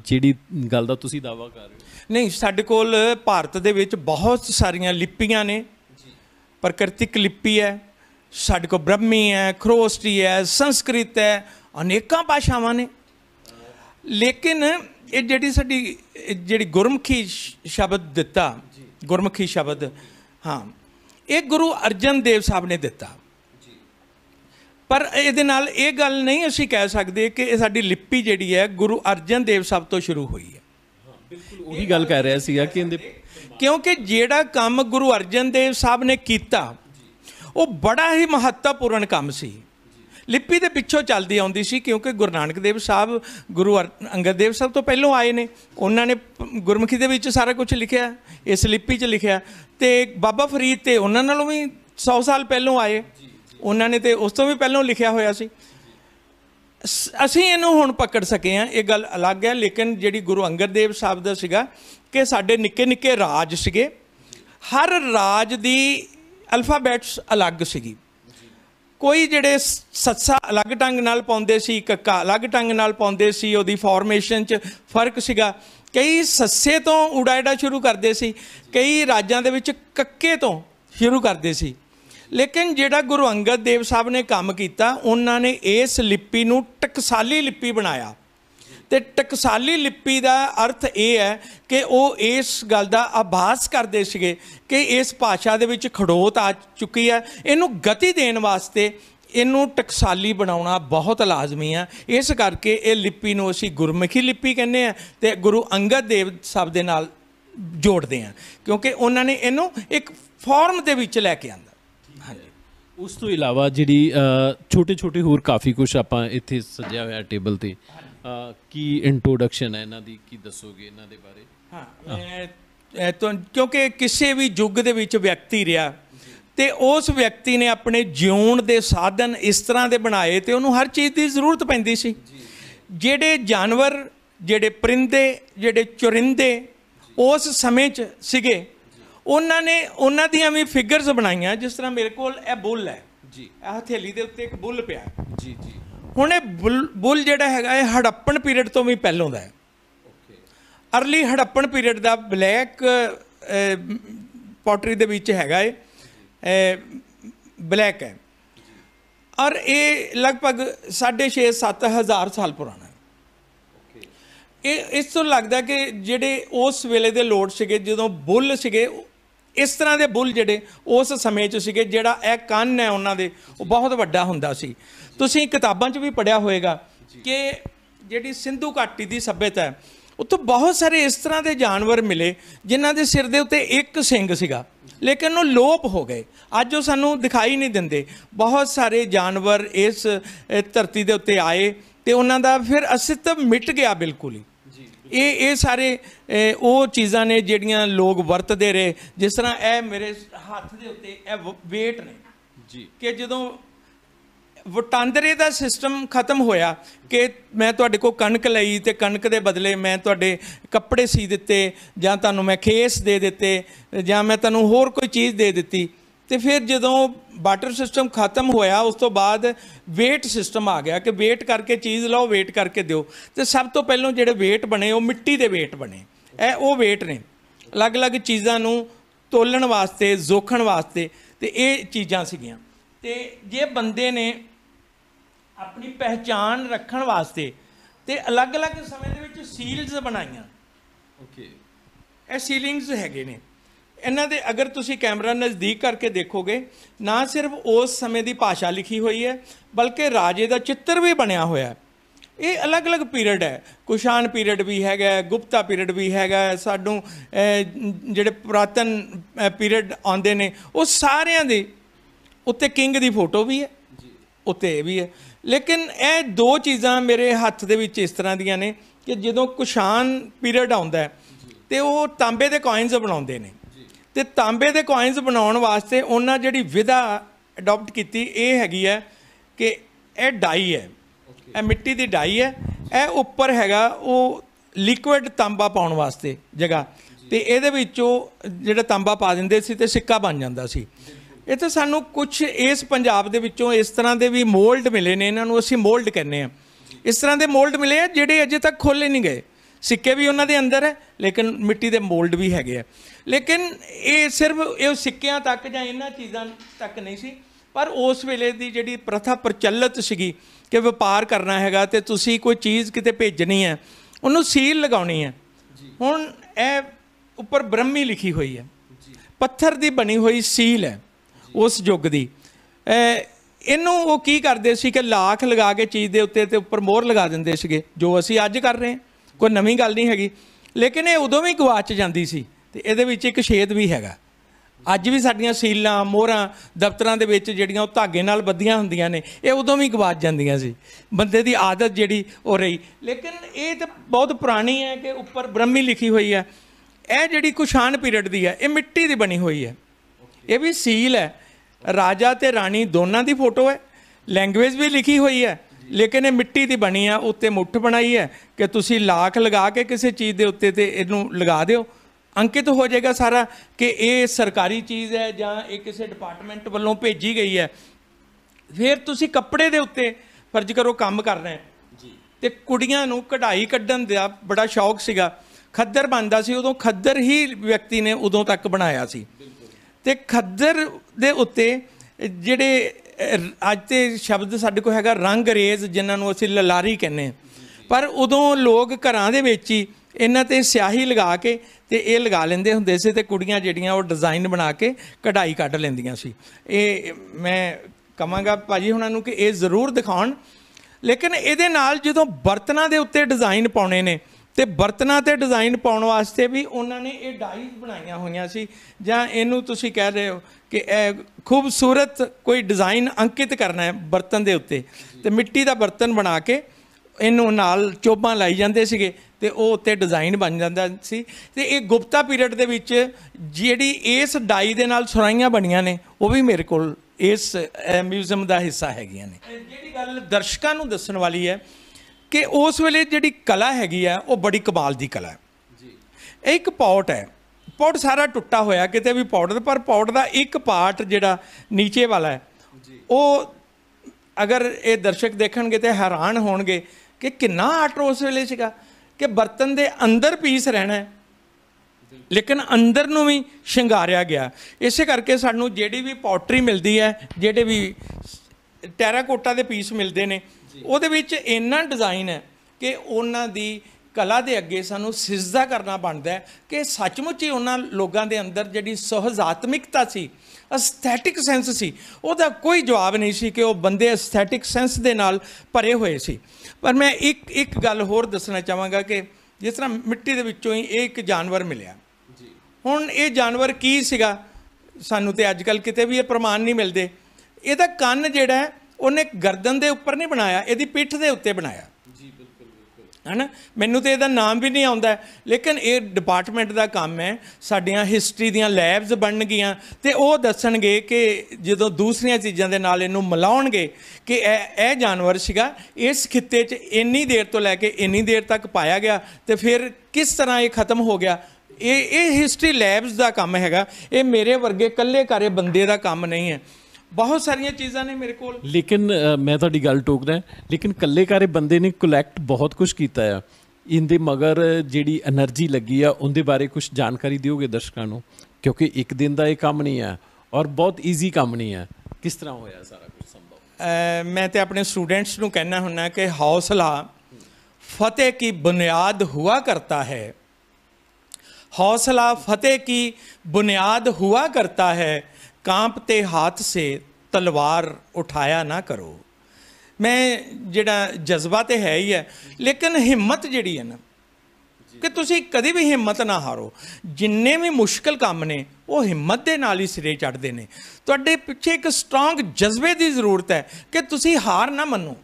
ਜਿਹੜੀ ਗੱਲ ਦਾ ਤੁਸੀਂ ਦਾਵਾ ਕਰ ਰਹੇ ਹੋ ਨਹੀਂ ਸਾਡੇ ਕੋਲ ਭਾਰਤ ਦੇ ਵਿੱਚ ਬਹੁਤ ਸਾਰੀਆਂ ਲਿਪੀਆਂ ਨੇ ਜੀ ਪ੍ਰਕਿਰਤਿਕ ਲਿਪੀ ਹੈ ਸਾਡੇ ਕੋ ਬ੍ਰਹਮੀ ਹੈ ਖਰੋਸਟੀ ਹੈ ਸੰਸਕ੍ਰਿਤ ਹੈ ਅਨੇਕਾਂ ਭਾਸ਼ਾਵਾਂ ਨੇ ਲੇਕਿਨ ਇਹ ਜਿਹੜੀ ਸਾਡੀ ਜਿਹੜੀ ਗੁਰਮੁਖੀ ਸ਼ਬਦ ਦਿੱਤਾ ਗੁਰਮੁਖੀ ਸ਼ਬਦ ਹਾਂ ਇਹ ਗੁਰੂ ਅਰਜਨ ਦੇਵ ਸਾਹਿਬ ਨੇ ਦਿੱਤਾ ਪਰ ਇਹਦੇ ਨਾਲ ਇਹ ਗੱਲ ਨਹੀਂ ਅਸੀਂ ਕਹਿ ਸਕਦੇ ਕਿ ਇਹ ਸਾਡੀ ਲਿਪੀ ਜਿਹੜੀ ਹੈ ਗੁਰੂ ਅਰਜਨ ਦੇਵ ਸਾਹਿਬ ਤੋਂ ਸ਼ੁਰੂ ਹੋਈ ਹੈ ਬਿਲਕੁਲ ਉਹੀ ਗੱਲ ਕਹਿ ਰਿਹਾ ਸੀਗਾ ਕਿ ਕਿਉਂਕਿ ਜਿਹੜਾ ਕੰਮ ਗੁਰੂ ਅਰਜਨ ਦੇਵ ਸਾਹਿਬ ਨੇ ਕੀਤਾ ਉਹ ਬੜਾ ਹੀ ਮਹੱਤਵਪੂਰਨ ਕੰਮ ਸੀ ਲਿਪੀ ਦੇ ਪਿੱਛੋਂ ਚੱਲਦੀ ਆਉਂਦੀ ਸੀ ਕਿਉਂਕਿ ਗੁਰੂ ਨਾਨਕ ਦੇਵ ਸਾਹਿਬ ਗੁਰੂ ਅੰਗਦ ਦੇਵ ਸਾਹਿਬ ਤੋਂ ਪਹਿਲਾਂ ਆਏ ਨੇ ਉਹਨਾਂ ਨੇ ਗੁਰਮੁਖੀ ਦੇ ਵਿੱਚ ਸਾਰਾ ਕੁਝ ਲਿਖਿਆ ਇਸ ਲਿਪੀ 'ਚ ਲਿਖਿਆ ਤੇ ਬਾਬਾ ਫਰੀਦ ਤੇ ਉਹਨਾਂ ਨਾਲੋਂ ਵੀ 100 ਸਾਲ ਪਹਿਲਾਂ ਆਏ ਉਹਨਾਂ ਨੇ ਤੇ ਉਸ ਤੋਂ ਵੀ ਪਹਿਲਾਂ ਲਿਖਿਆ ਹੋਇਆ ਸੀ ਅਸੀਂ ਇਹਨੂੰ ਹੁਣ ਪਕੜ ਸਕੇ ਆ ਇਹ ਗੱਲ ਅਲੱਗ ਹੈ ਲੇਕਿਨ ਜਿਹੜੀ ਗੁਰੂ ਅੰਗਦ ਦੇਵ ਸਾਹਿਬ ਦਾ ਸੀਗਾ ਕਿ ਸਾਡੇ ਨਿੱਕੇ ਨਿੱਕੇ ਰਾਜ ਸੀਗੇ ਹਰ ਰਾਜ ਦੀ ਅਲਫਾਬੈਟਸ ਅਲੱਗ ਸੀਗੀ ਕੋਈ ਜਿਹੜੇ ਸੱਸਾ ਅਲੱਗ ਟੰਗ ਨਾਲ ਪਾਉਂਦੇ ਸੀ ਕੱਕਾ ਅਲੱਗ ਟੰਗ ਨਾਲ ਪਾਉਂਦੇ ਸੀ ਉਹਦੀ ਫਾਰਮੇਸ਼ਨ 'ਚ ਫਰਕ ਸੀਗਾ ਕਈ ਸੱਸੇ ਤੋਂ ਉਡਾਇਡਾ ਸ਼ੁਰੂ ਕਰਦੇ ਸੀ ਕਈ ਰਾਜਾਂ ਦੇ ਵਿੱਚ ਕੱਕੇ ਤੋਂ ਸ਼ੁਰੂ ਕਰਦੇ ਸੀ ਲੇਕਿਨ ਜਿਹੜਾ ਗੁਰੂ ਅੰਗਦ ਦੇਵ ਸਾਹਿਬ ਨੇ ਕੰਮ ਕੀਤਾ ਉਹਨਾਂ ਨੇ ਇਸ ਲਿਪੀ ਨੂੰ ਟਕਸਾਲੀ ਲਿਪੀ ਬਣਾਇਆ ਤੇ ਟਕਸਾਲੀ ਲਿਪੀ ਦਾ ਅਰਥ ਇਹ ਹੈ ਕਿ ਉਹ ਇਸ ਗੱਲ ਦਾ ਆਭਾਸ ਕਰਦੇ ਸੀਗੇ ਕਿ ਇਸ ਭਾਸ਼ਾ ਦੇ ਵਿੱਚ ਖੜੋਤ ਆ ਚੁੱਕੀ ਹੈ ਇਹਨੂੰ ਗਤੀ ਦੇਣ ਵਾਸਤੇ ਇਹਨੂੰ ਟਕਸਾਲੀ ਬਣਾਉਣਾ ਬਹੁਤ ਲਾਜ਼ਮੀ ਆ ਇਸ ਕਰਕੇ ਇਹ ਲਿਪੀ ਨੂੰ ਅਸੀਂ ਗੁਰਮੁਖੀ ਲਿਪੀ ਕਹਿੰਦੇ ਆ ਤੇ ਗੁਰੂ ਅੰਗਦ ਦੇਵ ਸਾਹਿਬ ਦੇ ਨਾਲ ਜੋੜਦੇ ਆ ਕਿਉਂਕਿ ਉਹਨਾਂ ਨੇ ਇਹਨੂੰ ਇੱਕ ਫਾਰਮ ਦੇ ਵਿੱਚ ਲੈ ਕੇ ਆਂਦਾ ਹਾਂਜੀ ਉਸ ਤੋਂ ਇਲਾਵਾ ਜਿਹੜੀ ਛੋਟੇ ਛੋਟੇ ਹੋਰ ਕਾਫੀ ਕੁਝ ਆਪਾਂ ਇੱਥੇ ਸਜਿਆ ਹੋਇਆ ਟੇਬਲ ਤੇ ਕੀ ਇੰਟਰੋਡਕਸ਼ਨ ਹੈ ਇਹਨਾਂ ਦੀ ਕੀ ਦੱਸੋਗੇ ਇਹਨਾਂ ਦੇ ਬਾਰੇ ਹਾਂ ਇਹ ਤਾਂ ਕਿਉਂਕਿ ਕਿਸੇ ਵੀ ਯੁੱਗ ਦੇ ਵਿੱਚ ਵਿਅਕਤੀ ਰਿਹਾ ਤੇ ਉਸ ਵਿਅਕਤੀ ਨੇ ਆਪਣੇ ਜਿਉਣ ਦੇ ਸਾਧਨ ਇਸ ਤਰ੍ਹਾਂ ਦੇ ਬਣਾਏ ਤੇ ਉਹਨੂੰ ਹਰ ਚੀਜ਼ ਦੀ ਜ਼ਰੂਰਤ ਪੈਂਦੀ ਸੀ ਜਿਹੜੇ ਜਾਨਵਰ ਜਿਹੜੇ ਪਰਿੰਦੇ ਜਿਹੜੇ ਚੁਰਿੰਦੇ ਉਸ ਸਮੇਂ 'ਚ ਸੀਗੇ ਉਹਨਾਂ ਨੇ ਉਹਨਾਂ ਦੀਆਂ ਵੀ ਫਿਗਰਸ ਬਣਾਈਆਂ ਜਿਸ ਤਰ੍ਹਾਂ ਮੇਰੇ ਕੋਲ ਇਹ ਬੁੱਲ ਹੈ ਜੀ ਇਹ ਹਥੇਲੀ ਦੇ ਉੱਤੇ ਇੱਕ ਬੁੱਲ ਪਿਆ ਜੀ ਜੀ ਹੁਣ ਇਹ ਬੁੱਲ ਜਿਹੜਾ ਹੈਗਾ ਇਹ ਹੜੱਪਣ ਪੀਰੀਅਡ ਤੋਂ ਵੀ ਪਹਿਲਾਂ ਦਾ ਹੈ ਅਰਲੀ ਹੜੱਪਣ ਪੀਰੀਅਡ ਦਾ ਬਲੈਕ ਪੋਟਰੀ ਦੇ ਵਿੱਚ ਹੈਗਾ ਇਹ ਬਲੈਕ ਹੈ ਔਰ ਇਹ ਲਗਭਗ 6.5-7000 ਸਾਲ ਪੁਰਾਣਾ ਹੈ ਇਹ ਇਸ ਤੋਂ ਲੱਗਦਾ ਕਿ ਜਿਹੜੇ ਉਸ ਵੇਲੇ ਦੇ ਲੋਟ ਸੀਗੇ ਜਦੋਂ ਬੁੱਲ ਸੀਗੇ ਇਸ ਤਰ੍ਹਾਂ ਦੇ ਬੁੱਲ ਜਿਹੜੇ ਉਸ ਸਮੇਂ 'ਚ ਸੀਗੇ ਜਿਹੜਾ ਇਹ ਕੰਨ ਹੈ ਉਹਨਾਂ ਦੇ ਉਹ ਬਹੁਤ ਵੱਡਾ ਹੁੰਦਾ ਸੀ ਤੁਸੀਂ ਕਿਤਾਬਾਂ 'ਚ ਵੀ ਪੜਿਆ ਹੋਵੇਗਾ ਕਿ ਜਿਹੜੀ ਸਿੰਧੂ ਘਾਟੀ ਦੀ ਸਭਿਅਤਾ ਹੈ ਉੱਥੇ ਬਹੁਤ ਸਾਰੇ ਇਸ ਤਰ੍ਹਾਂ ਦੇ ਜਾਨਵਰ ਮਿਲੇ ਜਿਨ੍ਹਾਂ ਦੇ ਸਿਰ ਦੇ ਉੱਤੇ ਇੱਕ ਸਿੰਗ ਸੀਗਾ ਲੇਕਿਨ ਉਹ ਲੋਪ ਹੋ ਗਏ ਅੱਜ ਉਹ ਸਾਨੂੰ ਦਿਖਾਈ ਨਹੀਂ ਦਿੰਦੇ ਬਹੁਤ ਸਾਰੇ ਜਾਨਵਰ ਇਸ ਧਰਤੀ ਦੇ ਉੱਤੇ ਆਏ ਤੇ ਉਹਨਾਂ ਦਾ ਫਿਰ ਅਸਤਿਤਵ ਮਿਟ ਗਿਆ ਬਿਲਕੁਲ ਹੀ ਇਹ ਇਹ ਸਾਰੇ ਉਹ ਚੀਜ਼ਾਂ ਨੇ ਜਿਹੜੀਆਂ ਲੋਕ ਵਰਤਦੇ ਰਹੇ ਜਿਸ ਤਰ੍ਹਾਂ ਇਹ ਮੇਰੇ ਹੱਥ ਦੇ ਉੱਤੇ ਇਹ ਵੇਟ ਨੇ ਜੀ ਕਿ ਜਦੋਂ ਵਟਾਂਦਰੇ ਦਾ ਸਿਸਟਮ ਖਤਮ ਹੋਇਆ ਕਿ ਮੈਂ ਤੁਹਾਡੇ ਕੋ ਕਣਕ ਲਈ ਤੇ ਕਣਕ ਦੇ ਬਦਲੇ ਮੈਂ ਤੁਹਾਡੇ ਕੱਪੜੇ ਸੀ ਦਿੱਤੇ ਜਾਂ ਤੁਹਾਨੂੰ ਮੈਂ ਖੇਸ ਦੇ ਦਿੱਤੇ ਜਾਂ ਮੈਂ ਤੁਹਾਨੂੰ ਹੋਰ ਕੋਈ ਚੀਜ਼ ਦੇ ਦਿੱਤੀ ਤੇ ਫਿਰ ਜਦੋਂ ਬਾਟਰ ਸਿਸਟਮ ਖਤਮ ਹੋਇਆ ਉਸ ਤੋਂ ਬਾਅਦ ਵੇਟ ਸਿਸਟਮ ਆ ਗਿਆ ਕਿ ਵੇਟ ਕਰਕੇ ਚੀਜ਼ ਲਓ ਵੇਟ ਕਰਕੇ ਦਿਓ ਤੇ ਸਭ ਤੋਂ ਪਹਿਲਾਂ ਜਿਹੜੇ ਵੇਟ ਬਣੇ ਉਹ ਮਿੱਟੀ ਦੇ ਵੇਟ ਬਣੇ ਇਹ ਉਹ ਵੇਟ ਨੇ ਅਲੱਗ-ਅਲੱਗ ਚੀਜ਼ਾਂ ਨੂੰ ਤੋਲਣ ਵਾਸਤੇ ਜੋਖਣ ਵਾਸਤੇ ਤੇ ਇਹ ਚੀਜ਼ਾਂ ਸੀਗੀਆਂ ਤੇ ਜੇ ਬੰਦੇ ਨੇ ਆਪਣੀ ਪਹਿਚਾਣ ਰੱਖਣ ਵਾਸਤੇ ਤੇ ਅਲੱਗ-ਅਲੱਗ ਸਮੇਂ ਦੇ ਵਿੱਚ ਸੀਲਸ ਬਣਾਈਆਂ ਓਕੇ ਇਹ ਸੀਲਿੰਗਸ ਹੈਗੇ ਨੇ ਇਹਨਾਂ ਦੇ ਅਗਰ ਤੁਸੀਂ ਕੈਮਰਾ ਨਜ਼ਦੀਕ ਕਰਕੇ ਦੇਖੋਗੇ ਨਾ ਸਿਰਫ ਉਸ ਸਮੇਂ ਦੀ ਭਾਸ਼ਾ ਲਿਖੀ ਹੋਈ ਹੈ ਬਲਕਿ ਰਾਜੇ ਦਾ ਚਿੱਤਰ ਵੀ ਬਣਿਆ ਹੋਇਆ ਇਹ ਅਲੱਗ-ਅਲੱਗ ਪੀਰੀਅਡ ਹੈ ਕੁਸ਼ਾਨ ਪੀਰੀਅਡ ਵੀ ਹੈਗਾ ਗੁਪਤਾ ਪੀਰੀਅਡ ਵੀ ਹੈਗਾ ਸਾਨੂੰ ਜਿਹੜੇ ਪ੍ਰਾਤਨ ਪੀਰੀਅਡ ਆਉਂਦੇ ਨੇ ਉਹ ਸਾਰਿਆਂ ਦੇ ਉੱਤੇ ਕਿੰਗ ਦੀ ਫੋਟੋ ਵੀ ਹੈ ਜੀ ਉੱਤੇ ਵੀ ਹੈ ਲੇਕਿਨ ਇਹ ਦੋ ਚੀਜ਼ਾਂ ਮੇਰੇ ਹੱਥ ਦੇ ਵਿੱਚ ਇਸ ਤਰ੍ਹਾਂ ਦੀਆਂ ਨੇ ਕਿ ਜਦੋਂ ਕੁਸ਼ਾਨ ਪੀਰੀਅਡ ਆਉਂਦਾ ਤੇ ਉਹ ਤਾਂਬੇ ਦੇ ਕੋਇਨਸ ਬਣਾਉਂਦੇ ਨੇ ਤੇ ਤਾਂਬੇ ਦੇ ਕੋਇਨਸ ਬਣਾਉਣ ਵਾਸਤੇ ਉਹਨਾਂ ਜਿਹੜੀ ਵਿਧਾ ਅਡਾਪਟ ਕੀਤੀ ਇਹ ਹੈਗੀ ਹੈ ਕਿ ਇਹ ਡਾਈ ਹੈ ਇਹ ਮਿੱਟੀ ਦੀ ਡਾਈ ਹੈ ਇਹ ਉੱਪਰ ਹੈਗਾ ਉਹ ਲਿਕੁਇਡ ਤਾਂਬਾ ਪਾਉਣ ਵਾਸਤੇ ਜਗ੍ਹਾ ਤੇ ਇਹਦੇ ਵਿੱਚੋਂ ਜਿਹੜਾ ਤਾਂਬਾ ਪਾ ਦਿੰਦੇ ਸੀ ਤੇ ਸਿੱਕਾ ਬਣ ਜਾਂਦਾ ਸੀ ਇੱਥੇ ਸਾਨੂੰ ਕੁਝ ਇਸ ਪੰਜਾਬ ਦੇ ਵਿੱਚੋਂ ਇਸ ਤਰ੍ਹਾਂ ਦੇ ਵੀ ਮੋਲਡ ਮਿਲੇ ਨੇ ਇਹਨਾਂ ਨੂੰ ਅਸੀਂ ਮੋਲਡ ਕਹਿੰਦੇ ਆ ਇਸ ਤਰ੍ਹਾਂ ਦੇ ਮੋਲਡ ਮਿਲੇ ਆ ਜਿਹੜੇ ਅਜੇ ਤੱਕ ਖੋਲੇ ਨਹੀਂ ਗਏ ਸਿੱਕੇ ਵੀ ਉਹਨਾਂ ਦੇ ਅੰਦਰ ਹੈ ਲੇਕਿਨ ਮਿੱਟੀ ਦੇ ਮੋਲਡ ਵੀ ਹੈਗੇ ਆ ਲੇਕਿਨ ਇਹ ਸਿਰਫ ਇਹ ਸਿੱਕਿਆਂ ਤੱਕ ਜਾਂ ਇਹਨਾਂ ਚੀਜ਼ਾਂ ਤੱਕ ਨਹੀਂ ਸੀ ਪਰ ਉਸ ਵੇਲੇ ਦੀ ਜਿਹੜੀ ਪ੍ਰਥਾ ਪ੍ਰਚਲਿਤ ਸੀਗੀ ਕਿ ਵਪਾਰ ਕਰਨਾ ਹੈਗਾ ਤੇ ਤੁਸੀਂ ਕੋਈ ਚੀਜ਼ ਕਿਤੇ ਭੇਜਣੀ ਹੈ ਉਹਨੂੰ ਸੀਲ ਲਗਾਉਣੀ ਹੈ ਹੁਣ ਇਹ ਉੱਪਰ ਬ੍ਰਹਮੀ ਲਿਖੀ ਹੋਈ ਹੈ ਪੱਥਰ ਦੀ ਬਣੀ ਹੋਈ ਸੀਲ ਹੈ ਉਸ ਯੁੱਗ ਦੀ ਇਹਨੂੰ ਉਹ ਕੀ ਕਰਦੇ ਸੀ ਕਿ ਲੱਖ ਲਗਾ ਕੇ ਚੀਜ਼ ਦੇ ਉੱਤੇ ਤੇ ਉੱਪਰ ਮੋਹਰ ਲਗਾ ਦਿੰਦੇ ਸੀਗੇ ਜੋ ਅਸੀਂ ਅੱਜ ਕਰ ਰਹੇ ਹਾਂ ਕੋਈ ਨਵੀਂ ਗੱਲ ਨਹੀਂ ਹੈਗੀ ਲੇਕਿਨ ਇਹ ਉਦੋਂ ਵੀ ਗਵਾਚ ਜਾਂਦੀ ਸੀ ਤੇ ਇਹਦੇ ਵਿੱਚ ਇੱਕ ਛੇਦ ਵੀ ਹੈਗਾ ਅੱਜ ਵੀ ਸਾਡੀਆਂ ਸੀਲਾਂ ਮੋਹਰਾਂ ਦਫ਼ਤਰਾਂ ਦੇ ਵਿੱਚ ਜਿਹੜੀਆਂ ਉਹ ਧਾਗੇ ਨਾਲ ਬੱਧੀਆਂ ਹੁੰਦੀਆਂ ਨੇ ਇਹ ਉਦੋਂ ਵੀ ਗਵਾਚ ਜਾਂਦੀਆਂ ਸੀ ਬੰਦੇ ਦੀ ਆਦਤ ਜਿਹੜੀ ਉਹ ਰਹੀ ਲੇਕਿਨ ਇਹ ਤਾਂ ਬਹੁਤ ਪੁਰਾਣੀ ਹੈ ਕਿ ਉੱਪਰ ਬ੍ਰਹਮੀ ਲਿਖੀ ਹੋਈ ਹੈ ਇਹ ਜਿਹੜੀ ਕੁਸ਼ਾਨ ਪੀਰੀਅਡ ਦੀ ਹੈ ਇਹ ਮਿੱਟੀ ਦੀ ਬਣੀ ਹੋਈ ਹੈ ਇਹ ਵੀ ਸੀਲ ਹੈ ਰਾਜਾ ਤੇ ਰਾਣੀ ਦੋਨਾਂ ਦੀ ਫੋਟੋ ਹੈ ਲੈਂਗੁਏਜ ਵੀ ਲਿਖੀ ਹੋਈ ਹੈ ਲੇਕਿਨ ਇਹ ਮਿੱਟੀ ਦੀ ਬਣੀ ਆ ਉੱਤੇ ਮੁੱਠ ਬਣਾਈ ਹੈ ਕਿ ਤੁਸੀਂ ਲਾਖ ਲਗਾ ਕੇ ਕਿਸੇ ਚੀਜ਼ ਦੇ ਉੱਤੇ ਤੇ ਇਹਨੂੰ ਲਗਾ ਦਿਓ ਅੰਕਿਤ ਹੋ ਜਾਏਗਾ ਸਾਰਾ ਕਿ ਇਹ ਸਰਕਾਰੀ ਚੀਜ਼ ਹੈ ਜਾਂ ਇਹ ਕਿਸੇ ਡਿਪਾਰਟਮੈਂਟ ਵੱਲੋਂ ਭੇਜੀ ਗਈ ਹੈ ਫਿਰ ਤੁਸੀਂ ਕੱਪੜੇ ਦੇ ਉੱਤੇ ਫਰਜ਼ ਕਰੋ ਕੰਮ ਕਰ ਰਹੇ ਜੀ ਤੇ ਕੁੜੀਆਂ ਨੂੰ ਕਢਾਈ ਕੱਢਣ ਦਾ ਬੜਾ ਸ਼ੌਕ ਸੀਗਾ ਖੱਦਰ ਬੰਦਾ ਸੀ ਉਦੋਂ ਖੱਦਰ ਹੀ ਵਿਅਕਤੀ ਨੇ ਉਦੋਂ ਤੱਕ ਬਣਾਇਆ ਸੀ ਤੇ ਖੱਦਰ ਦੇ ਉੱਤੇ ਜਿਹੜੇ ਅੱਜ ਤੇ ਸ਼ਬਦ ਸਾਡੇ ਕੋਲ ਹੈਗਾ ਰੰਗ ਰੇਜ਼ ਜਿਨ੍ਹਾਂ ਨੂੰ ਅਸੀਂ ਲਲਾਰੀ ਕਹਿੰਦੇ ਪਰ ਉਦੋਂ ਲੋਕ ਘਰਾਂ ਦੇ ਵਿੱਚ ਹੀ ਇਹਨਾਂ ਤੇ ਸਿਆਹੀ ਲਗਾ ਕੇ ਤੇ ਇਹ ਲਗਾ ਲੈਂਦੇ ਹੁੰਦੇ ਸੀ ਤੇ ਕੁੜੀਆਂ ਜਿਹੜੀਆਂ ਉਹ ਡਿਜ਼ਾਈਨ ਬਣਾ ਕੇ ਕਢਾਈ ਕੱਢ ਲੈਂਦੀਆਂ ਸੀ ਇਹ ਮੈਂ ਕਹਾਂਗਾ ਭਾਜੀ ਹੁਣਾਂ ਨੂੰ ਕਿ ਇਹ ਜ਼ਰੂਰ ਦਿਖਾਉਣ ਲੇਕਿਨ ਇਹਦੇ ਨਾਲ ਜਦੋਂ ਬਰਤਨਾਂ ਦੇ ਉੱਤੇ ਡਿਜ਼ਾਈਨ ਪਾਉਣੇ ਨੇ ਤੇ ਬਰਤਨਾਂ ਤੇ ਡਿਜ਼ਾਈਨ ਪਾਉਣ ਵਾਸਤੇ ਵੀ ਉਹਨਾਂ ਨੇ ਇਹ ਡਾਈਜ਼ ਬਣਾਈਆਂ ਹੋਈਆਂ ਸੀ ਜਾਂ ਇਹਨੂੰ ਤੁਸੀਂ ਕਹਿ ਰਹੇ ਹੋ ਕਿ ਇਹ ਖੂਬਸੂਰਤ ਕੋਈ ਡਿਜ਼ਾਈਨ ਅੰਕਿਤ ਕਰਨਾ ਹੈ ਬਰਤਨ ਦੇ ਉੱਤੇ ਤੇ ਮਿੱਟੀ ਦਾ ਬਰਤਨ ਬਣਾ ਕੇ ਇਹਨੂੰ ਨਾਲ ਚੋਬਾਂ ਲਾਈ ਜਾਂਦੇ ਸੀਗੇ ਤੇ ਉਹ ਉੱਤੇ ਡਿਜ਼ਾਈਨ ਬਣ ਜਾਂਦਾ ਸੀ ਤੇ ਇਹ ਗੁਪਤਾ ਪੀਰੀਅਡ ਦੇ ਵਿੱਚ ਜਿਹੜੀ ਇਸ ਡਾਈ ਦੇ ਨਾਲ ਸੁਰਾਈਆਂ ਬਣੀਆਂ ਨੇ ਉਹ ਵੀ ਮੇਰੇ ਕੋਲ ਇਸ ਮਿਊਜ਼ੀਅਮ ਦਾ ਹਿੱਸਾ ਹੈਗੀਆਂ ਨੇ ਜਿਹੜੀ ਗੱਲ ਦਰਸ਼ਕਾਂ ਨੂੰ ਦੱਸਣ ਵਾਲੀ ਹੈ ਕਿ ਉਸ ਵੇਲੇ ਜਿਹੜੀ ਕਲਾ ਹੈਗੀ ਆ ਉਹ ਬੜੀ ਕਮਾਲ ਦੀ ਕਲਾ ਹੈ ਜੀ ਇੱਕ ਪੌਟ ਹੈ ਪੌਟ ਸਾਰਾ ਟੁੱਟਾ ਹੋਇਆ ਕਿਤੇ ਵੀ ਪੌਟ ਪਰ ਪੌਟ ਦਾ ਇੱਕ ਪਾਰਟ ਜਿਹੜਾ ਨੀਚੇ ਵਾਲਾ ਹੈ ਉਹ ਅਗਰ ਇਹ ਦਰਸ਼ਕ ਦੇਖਣਗੇ ਤੇ ਹੈਰਾਨ ਹੋਣਗੇ ਕਿ ਕਿੰਨਾ ਆਰਟ ਉਸ ਵੇਲੇ ਸੀਗਾ ਕਿ ਬਰਤਨ ਦੇ ਅੰਦਰ ਪੀਸ ਰਹਿਣਾ ਹੈ ਲੇਕਿਨ ਅੰਦਰ ਨੂੰ ਵੀ ਸ਼ਿੰਗਾਰਿਆ ਗਿਆ ਇਸੇ ਕਰਕੇ ਸਾਨੂੰ ਜਿਹੜੀ ਵੀ ਪੌਟਰੀ ਮਿਲਦੀ ਹੈ ਜਿਹੜੇ ਵੀ ਟੈਰਾਕੋਟਾ ਦੇ ਪੀਸ ਮਿਲਦੇ ਨੇ ਉਹਦੇ ਵਿੱਚ ਇੰਨਾ ਡਿਜ਼ਾਈਨ ਹੈ ਕਿ ਉਹਨਾਂ ਦੀ ਕਲਾ ਦੇ ਅੱਗੇ ਸਾਨੂੰ ਸਿਜਦਾ ਕਰਨਾ ਬਣਦਾ ਹੈ ਕਿ ਸੱਚਮੁੱਚ ਹੀ ਉਹਨਾਂ ਲੋਕਾਂ ਦੇ ਅੰਦਰ ਜਿਹੜੀ ਸਹਜਾਤਮਿਕਤਾ ਸੀ ਅਸਥੈਟਿਕ ਸੈਂਸ ਸੀ ਉਹਦਾ ਕੋਈ ਜਵਾਬ ਨਹੀਂ ਸੀ ਕਿ ਉਹ ਬੰਦੇ ਅਸਥੈਟਿਕ ਸੈਂਸ ਦੇ ਨਾਲ ਭਰੇ ਹੋਏ ਸੀ ਪਰ ਮੈਂ ਇੱਕ ਇੱਕ ਗੱਲ ਹੋਰ ਦੱਸਣਾ ਚਾਹਾਂਗਾ ਕਿ ਜਿਸ ਤਰ੍ਹਾਂ ਮਿੱਟੀ ਦੇ ਵਿੱਚੋਂ ਹੀ ਇਹ ਇੱਕ ਜਾਨਵਰ ਮਿਲਿਆ ਜੀ ਹੁਣ ਇਹ ਜਾਨਵਰ ਕੀ ਸੀਗਾ ਸਾਨੂੰ ਤੇ ਅੱਜਕੱਲ ਕਿਤੇ ਵੀ ਇਹ ਪ੍ਰਮਾਣ ਨਹੀਂ ਮਿਲਦੇ ਇਹਦਾ ਕੰਨ ਜਿਹੜਾ ਉਹਨੇ ਗਰਦਨ ਦੇ ਉੱਪਰ ਨਹੀਂ ਬਣਾਇਆ ਇਹਦੀ ਪਿੱਠ ਦੇ ਉੱਤੇ ਬਣਾਇਆ ਜੀ ਬਿਲਕੁਲ ਬਿਲਕੁਲ ਹਨਾ ਮੈਨੂੰ ਤੇ ਇਹਦਾ ਨਾਮ ਵੀ ਨਹੀਂ ਆਉਂਦਾ ਲੇਕਿਨ ਇਹ ਡਿਪਾਰਟਮੈਂਟ ਦਾ ਕੰਮ ਹੈ ਸਾਡੀਆਂ ਹਿਸਟਰੀ ਦੀਆਂ ਲੈਬਸ ਬਣਨਗੀਆਂ ਤੇ ਉਹ ਦੱਸਣਗੇ ਕਿ ਜਦੋਂ ਦੂਸਰੀਆਂ ਚੀਜ਼ਾਂ ਦੇ ਨਾਲ ਇਹਨੂੰ ਮਿਲਾਉਣਗੇ ਕਿ ਇਹ ਇਹ ਜਾਨਵਰ ਸੀਗਾ ਇਸ ਖਿੱਤੇ 'ਚ ਇੰਨੀ ਦੇਰ ਤੋਂ ਲੈ ਕੇ ਇੰਨੀ ਦੇਰ ਤੱਕ ਪਾਇਆ ਗਿਆ ਤੇ ਫਿਰ ਕਿਸ ਤਰ੍ਹਾਂ ਇਹ ਖਤਮ ਹੋ ਗਿਆ ਇਹ ਇਹ ਹਿਸਟਰੀ ਲੈਬਸ ਦਾ ਕੰਮ ਹੈਗਾ ਇਹ ਮੇਰੇ ਵਰਗੇ ਇਕੱਲੇ ਕਰੇ ਬੰਦੇ ਦਾ ਕੰਮ ਨਹੀਂ ਹੈ ਬਹੁਤ ਸਾਰੀਆਂ ਚੀਜ਼ਾਂ ਨੇ ਮੇਰੇ ਕੋਲ ਲੇਕਿਨ ਮੈਂ ਤੁਹਾਡੀ ਗੱਲ ਟੋਕਦਾ ਲੇਕਿਨ ਕਾਰੇ ਬੰਦੇ ਨੇ ਕਲੈਕਟ ਬਹੁਤ ਕੁਝ ਕੀਤਾ ਆ ਇਹਦੇ ਮਗਰ ਜਿਹੜੀ એનર્ਜੀ ਲੱਗੀ ਆ ਉਹਦੇ ਬਾਰੇ ਕੁਝ ਜਾਣਕਾਰੀ ਦਿਓਗੇ ਦਰਸ਼ਕਾਂ ਨੂੰ ਕਿਉਂਕਿ ਇੱਕ ਦਿਨ ਦਾ ਇਹ ਕੰਮ ਨਹੀਂ ਆ ਔਰ ਬਹੁਤ ਈਜ਼ੀ ਕੰਮ ਨਹੀਂ ਆ ਕਿਸ ਤਰ੍ਹਾਂ ਹੋਇਆ ਸਾਰਾ ਕੁਝ ਸੰਭਵ ਮੈਂ ਤੇ ਆਪਣੇ ਸਟੂਡੈਂਟਸ ਨੂੰ ਕਹਿਣਾ ਹੁੰਨਾ ਕਿ ਹੌਸਲਾ ਫਤਿਹ ਕੀ ਬੁਨਿਆਦ ਹੁਆ ਕਰਤਾ ਹੈ ਹੌਸਲਾ ਫਤਿਹ ਕੀ ਬੁਨਿਆਦ ਹੁਆ ਕਰਤਾ ਹੈ ਕਾਂਪਤੇ ਹੱਥ ਸੇ ਤਲਵਾਰ ਉਠਾਇਆ ਨਾ ਕਰੋ ਮੈਂ ਜਿਹੜਾ ਜਜ਼ਬਾ ਤੇ ਹੈ ਹੀ ਹੈ ਲੇਕਿਨ ਹਿੰਮਤ ਜਿਹੜੀ ਹੈ ਨਾ ਕਿ ਤੁਸੀਂ ਕਦੇ ਵੀ ਹਿੰਮਤ ਨਾ ਹਾਰੋ ਜਿੰਨੇ ਵੀ ਮੁਸ਼ਕਲ ਕੰਮ ਨੇ ਉਹ ਹਿੰਮਤ ਦੇ ਨਾਲ ਹੀ ਸਿਰੇ ਚੜਦੇ ਨੇ ਤੁਹਾਡੇ ਪਿੱਛੇ ਇੱਕ ਸਟਰੋਂਗ ਜਜ਼ਬੇ ਦੀ ਜ਼ਰੂਰਤ ਹੈ ਕਿ ਤੁਸੀਂ ਹਾਰ ਨਾ ਮੰਨੋ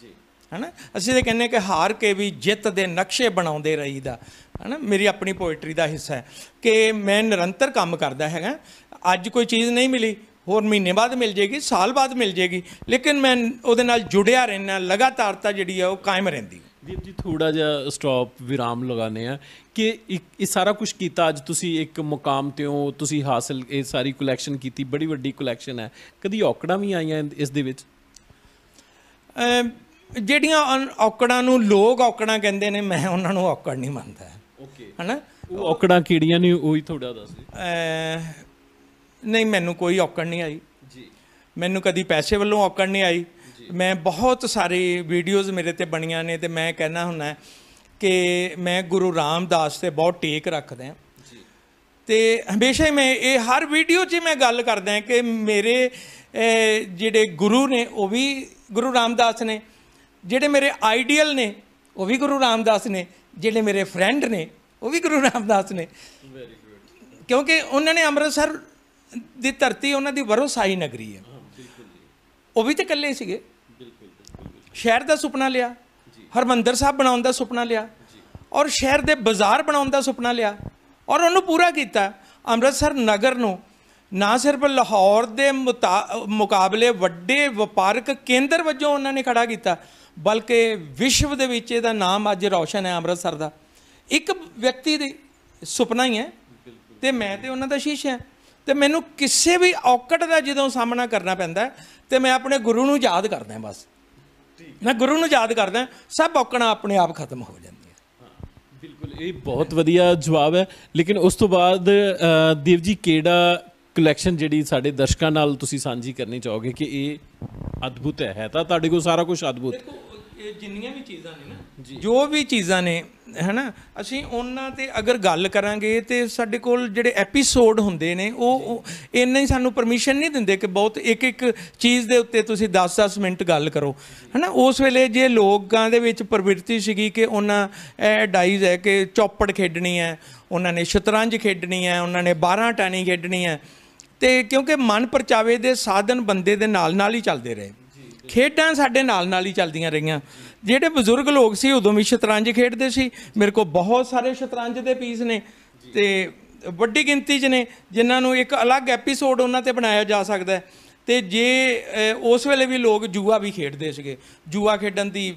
ਜੀ ਹਨਾ ਅਸੀਂ ਤਾਂ ਕਹਿੰਨੇ ਕਿ ਹਾਰ ਕੇ ਵੀ ਜਿੱਤ ਦੇ ਨਕਸ਼ੇ ਬਣਾਉਂਦੇ ਰਹੀਦਾ ਹਨਾ ਮੇਰੀ ਆਪਣੀ ਪੋਇਟਰੀ ਦਾ ਹਿੱਸਾ ਹੈ ਕਿ ਮੈਂ ਨਿਰੰਤਰ ਕੰਮ ਕਰਦਾ ਹੈਗਾ ਅੱਜ ਕੋਈ ਚੀਜ਼ ਨਹੀਂ ਮਿਲੀ ਹੋਰ ਮਹੀਨੇ ਬਾਅਦ ਮਿਲ ਜੇਗੀ ਸਾਲ ਬਾਅਦ ਮਿਲ ਜੇਗੀ ਲੇਕਿਨ ਮੈਂ ਉਹਦੇ ਨਾਲ ਜੁੜਿਆ ਰਹਿਣਾ ਲਗਾਤਾਰਤਾ ਜਿਹੜੀ ਆ ਉਹ ਕਾਇਮ ਰਹਿੰਦੀ ਵੀਰ ਜੀ ਥੋੜਾ ਜਿਹਾ ਸਟਾਪ ਵਿਰਾਮ ਲਗਾਣੇ ਆ ਕਿ ਇਹ ਸਾਰਾ ਕੁਝ ਕੀਤਾ ਅੱਜ ਤੁਸੀਂ ਇੱਕ ਮੁਕਾਮ ਤੇ ਹੋ ਤੁਸੀਂ ਹਾਸਲ ਇਹ ਸਾਰੀ ਕਲੈਕਸ਼ਨ ਕੀਤੀ ਬੜੀ ਵੱਡੀ ਕਲੈਕਸ਼ਨ ਹੈ ਕਦੀ ਔਕੜਾਂ ਵੀ ਆਈਆਂ ਇਸ ਦੇ ਵਿੱਚ ਜਿਹੜੀਆਂ ਔਕੜਾਂ ਨੂੰ ਲੋਕ ਔਕੜਾਂ ਕਹਿੰਦੇ ਨੇ ਮੈਂ ਉਹਨਾਂ ਨੂੰ ਔਕੜ ਨਹੀਂ ਮੰਨਦਾ ਓਕੇ ਹਨਾ ਉਹ ਔਕੜਾਂ ਕਿਹੜੀਆਂ ਨੇ ਉਹੀ ਥੋੜਾ ਦੱਸ ਦੇ ਨਹੀਂ ਮੈਨੂੰ ਕੋਈ ਔਕੜ ਨਹੀਂ ਆਈ ਜੀ ਮੈਨੂੰ ਕਦੀ ਪੈਸੇ ਵੱਲੋਂ ਔਕੜ ਨਹੀਂ ਆਈ ਮੈਂ ਬਹੁਤ ਸਾਰੇ ਵੀਡੀਓਜ਼ ਮੇਰੇ ਤੇ ਬਣੀਆਂ ਨੇ ਤੇ ਮੈਂ ਕਹਿਣਾ ਹੁੰਦਾ ਕਿ ਮੈਂ ਗੁਰੂ ਰਾਮਦਾਸ ਤੇ ਬਹੁਤ ਟੇਕ ਰੱਖਦਾ ਹਾਂ ਜੀ ਤੇ ਹਮੇਸ਼ਾ ਹੀ ਮੈਂ ਇਹ ਹਰ ਵੀਡੀਓ 'ਚ ਮੈਂ ਗੱਲ ਕਰਦਾ ਕਿ ਮੇਰੇ ਜਿਹੜੇ ਗੁਰੂ ਨੇ ਉਹ ਵੀ ਗੁਰੂ ਰਾਮਦਾਸ ਨੇ ਜਿਹੜੇ ਮੇਰੇ ਆਈਡੀਅਲ ਨੇ ਉਹ ਵੀ ਗੁਰੂ ਰਾਮਦਾਸ ਨੇ ਜਿਹੜੇ ਮੇਰੇ ਫਰੈਂਡ ਨੇ ਉਹ ਵੀ ਗੁਰੂ ਰਾਮਦਾਸ ਨੇ ਵੈਰੀ ਗੁੱਡ ਕਿਉਂਕਿ ਉਹਨਾਂ ਨੇ ਅੰਮ੍ਰਿਤਸਰ ਦੀ ਧਰਤੀ ਉਹਨਾਂ ਦੀ ਵਰੋਸਾਈ ਨਗਰੀ ਹੈ ਉਹ ਵੀ ਤੇ ਇਕੱਲੇ ਸੀਗੇ ਸ਼ਹਿਰ ਦਾ ਸੁਪਨਾ ਲਿਆ ਹਰਮੰਦਰ ਸਾਹਿਬ ਬਣਾਉਣ ਦਾ ਸੁਪਨਾ ਲਿਆ ਔਰ ਸ਼ਹਿਰ ਦੇ ਬਾਜ਼ਾਰ ਬਣਾਉਣ ਦਾ ਸੁਪਨਾ ਲਿਆ ਔਰ ਉਹਨੂੰ ਪੂਰਾ ਕੀਤਾ ਅੰਮ੍ਰਿਤਸਰ ਨਗਰ ਨੂੰ ਨਾ ਸਿਰਫ ਲਾਹੌਰ ਦੇ ਮੁਕਾਬਲੇ ਵੱਡੇ ਵਪਾਰਕ ਕੇਂਦਰ ਵਜੋਂ ਉਹਨਾਂ ਨੇ ਖੜਾ ਕੀਤਾ ਬਲਕਿ ਵਿਸ਼ਵ ਦੇ ਵਿੱਚ ਇਹਦਾ ਨਾਮ ਅੱਜ ਰੌਸ਼ਨ ਹੈ ਅੰਮ੍ਰਿਤਸਰ ਦਾ ਇੱਕ ਵਿਅਕਤੀ ਦੀ ਸੁਪਨਾ ਹੀ ਹੈ ਤੇ ਮੈਂ ਤੇ ਉਹਨਾਂ ਦਾ ਸ਼ੀਸ਼ਾ ਹਾਂ ਤੇ ਮੈਨੂੰ ਕਿਸੇ ਵੀ ਔਕੜ ਦਾ ਜਦੋਂ ਸਾਹਮਣਾ ਕਰਨਾ ਪੈਂਦਾ ਤੇ ਮੈਂ ਆਪਣੇ ਗੁਰੂ ਨੂੰ ਯਾਦ ਕਰਦਾ ਬਸ ਮੈਂ ਗੁਰੂ ਨੂੰ ਯਾਦ ਕਰਦਾ ਸਭ ਔਕੜਾਂ ਆਪਣੇ ਆਪ ਖਤਮ ਹੋ ਜਾਂਦੀਆਂ ਬਿਲਕੁਲ ਇਹ ਬਹੁਤ ਵਧੀਆ ਜਵਾਬ ਹੈ ਲੇਕਿਨ ਉਸ ਤੋਂ ਬਾਅਦ ਦੇਵ ਜੀ ਕਿਹੜਾ ਕਲੈਕਸ਼ਨ ਜਿਹੜੀ ਸਾਡੇ ਦਰਸ਼ਕਾਂ ਨਾਲ ਤੁਸੀਂ ਸਾਂਝੀ ਕਰਨੀ ਚਾਹੋਗੇ ਕਿ ਇਹ ਅਦਭੁਤ ਹੈ ਤਾਂ ਤੁਹਾਡੇ ਕੋਲ ਸਾਰਾ ਕੁਝ ਅਦਭੁਤ ਇਹ ਜਿੰਨੀਆਂ ਵੀ ਚੀਜ਼ਾਂ ਨੇ ਨਾ ਜੋ ਵੀ ਚੀਜ਼ਾਂ ਨੇ ਹੈਨਾ ਅਸੀਂ ਉਹਨਾਂ ਤੇ ਅਗਰ ਗੱਲ ਕਰਾਂਗੇ ਤੇ ਸਾਡੇ ਕੋਲ ਜਿਹੜੇ ਐਪੀਸੋਡ ਹੁੰਦੇ ਨੇ ਉਹ ਇੰਨਾ ਹੀ ਸਾਨੂੰ ਪਰਮਿਸ਼ਨ ਨਹੀਂ ਦਿੰਦੇ ਕਿ ਬਹੁਤ ਇੱਕ ਇੱਕ ਚੀਜ਼ ਦੇ ਉੱਤੇ ਤੁਸੀਂ 10-10 ਮਿੰਟ ਗੱਲ ਕਰੋ ਹੈਨਾ ਉਸ ਵੇਲੇ ਜੇ ਲੋਕਾਂ ਦੇ ਵਿੱਚ ਪ੍ਰਵਿਰਤੀ ਸੀਗੀ ਕਿ ਉਹਨਾਂ ਐ ਡਾਈਜ਼ ਹੈ ਕਿ ਚੌਪੜ ਖੇਡਣੀ ਹੈ ਉਹਨਾਂ ਨੇ ਸ਼ਤਰੰਜ ਖੇਡਣੀ ਹੈ ਉਹਨਾਂ ਨੇ 12 ਟਾਣੀ ਖੇਡਣੀ ਹੈ ਤੇ ਕਿਉਂਕਿ ਮਨ ਪਰਚਾਵੇ ਦੇ ਸਾਧਨ ਬੰਦੇ ਦੇ ਨਾਲ ਨਾਲ ਹੀ ਚੱਲਦੇ ਰਹੇ ਖੇਡਾਂ ਸਾਡੇ ਨਾਲ ਨਾਲ ਹੀ ਚੱਲਦੀਆਂ ਰਹੀਆਂ ਜਿਹੜੇ ਬਜ਼ੁਰਗ ਲੋਕ ਸੀ ਉਦੋਂ ਵੀ ਸ਼ਤਰੰਜ ਖੇਡਦੇ ਸੀ ਮੇਰੇ ਕੋਲ ਬਹੁਤ ਸਾਰੇ ਸ਼ਤਰੰਜ ਦੇ ਪੀਸ ਨੇ ਤੇ ਵੱਡੀ ਗਿਣਤੀ 'ਚ ਨੇ ਜਿਨ੍ਹਾਂ ਨੂੰ ਇੱਕ ਅਲੱਗ ਐਪੀਸੋਡ ਉਹਨਾਂ ਤੇ ਬਣਾਇਆ ਜਾ ਸਕਦਾ ਹੈ ਤੇ ਜੇ ਉਸ ਵੇਲੇ ਵੀ ਲੋਕ ਜੂਆ ਵੀ ਖੇਡਦੇ ਸੀਗੇ ਜੂਆ ਖੇਡਣ ਦੀ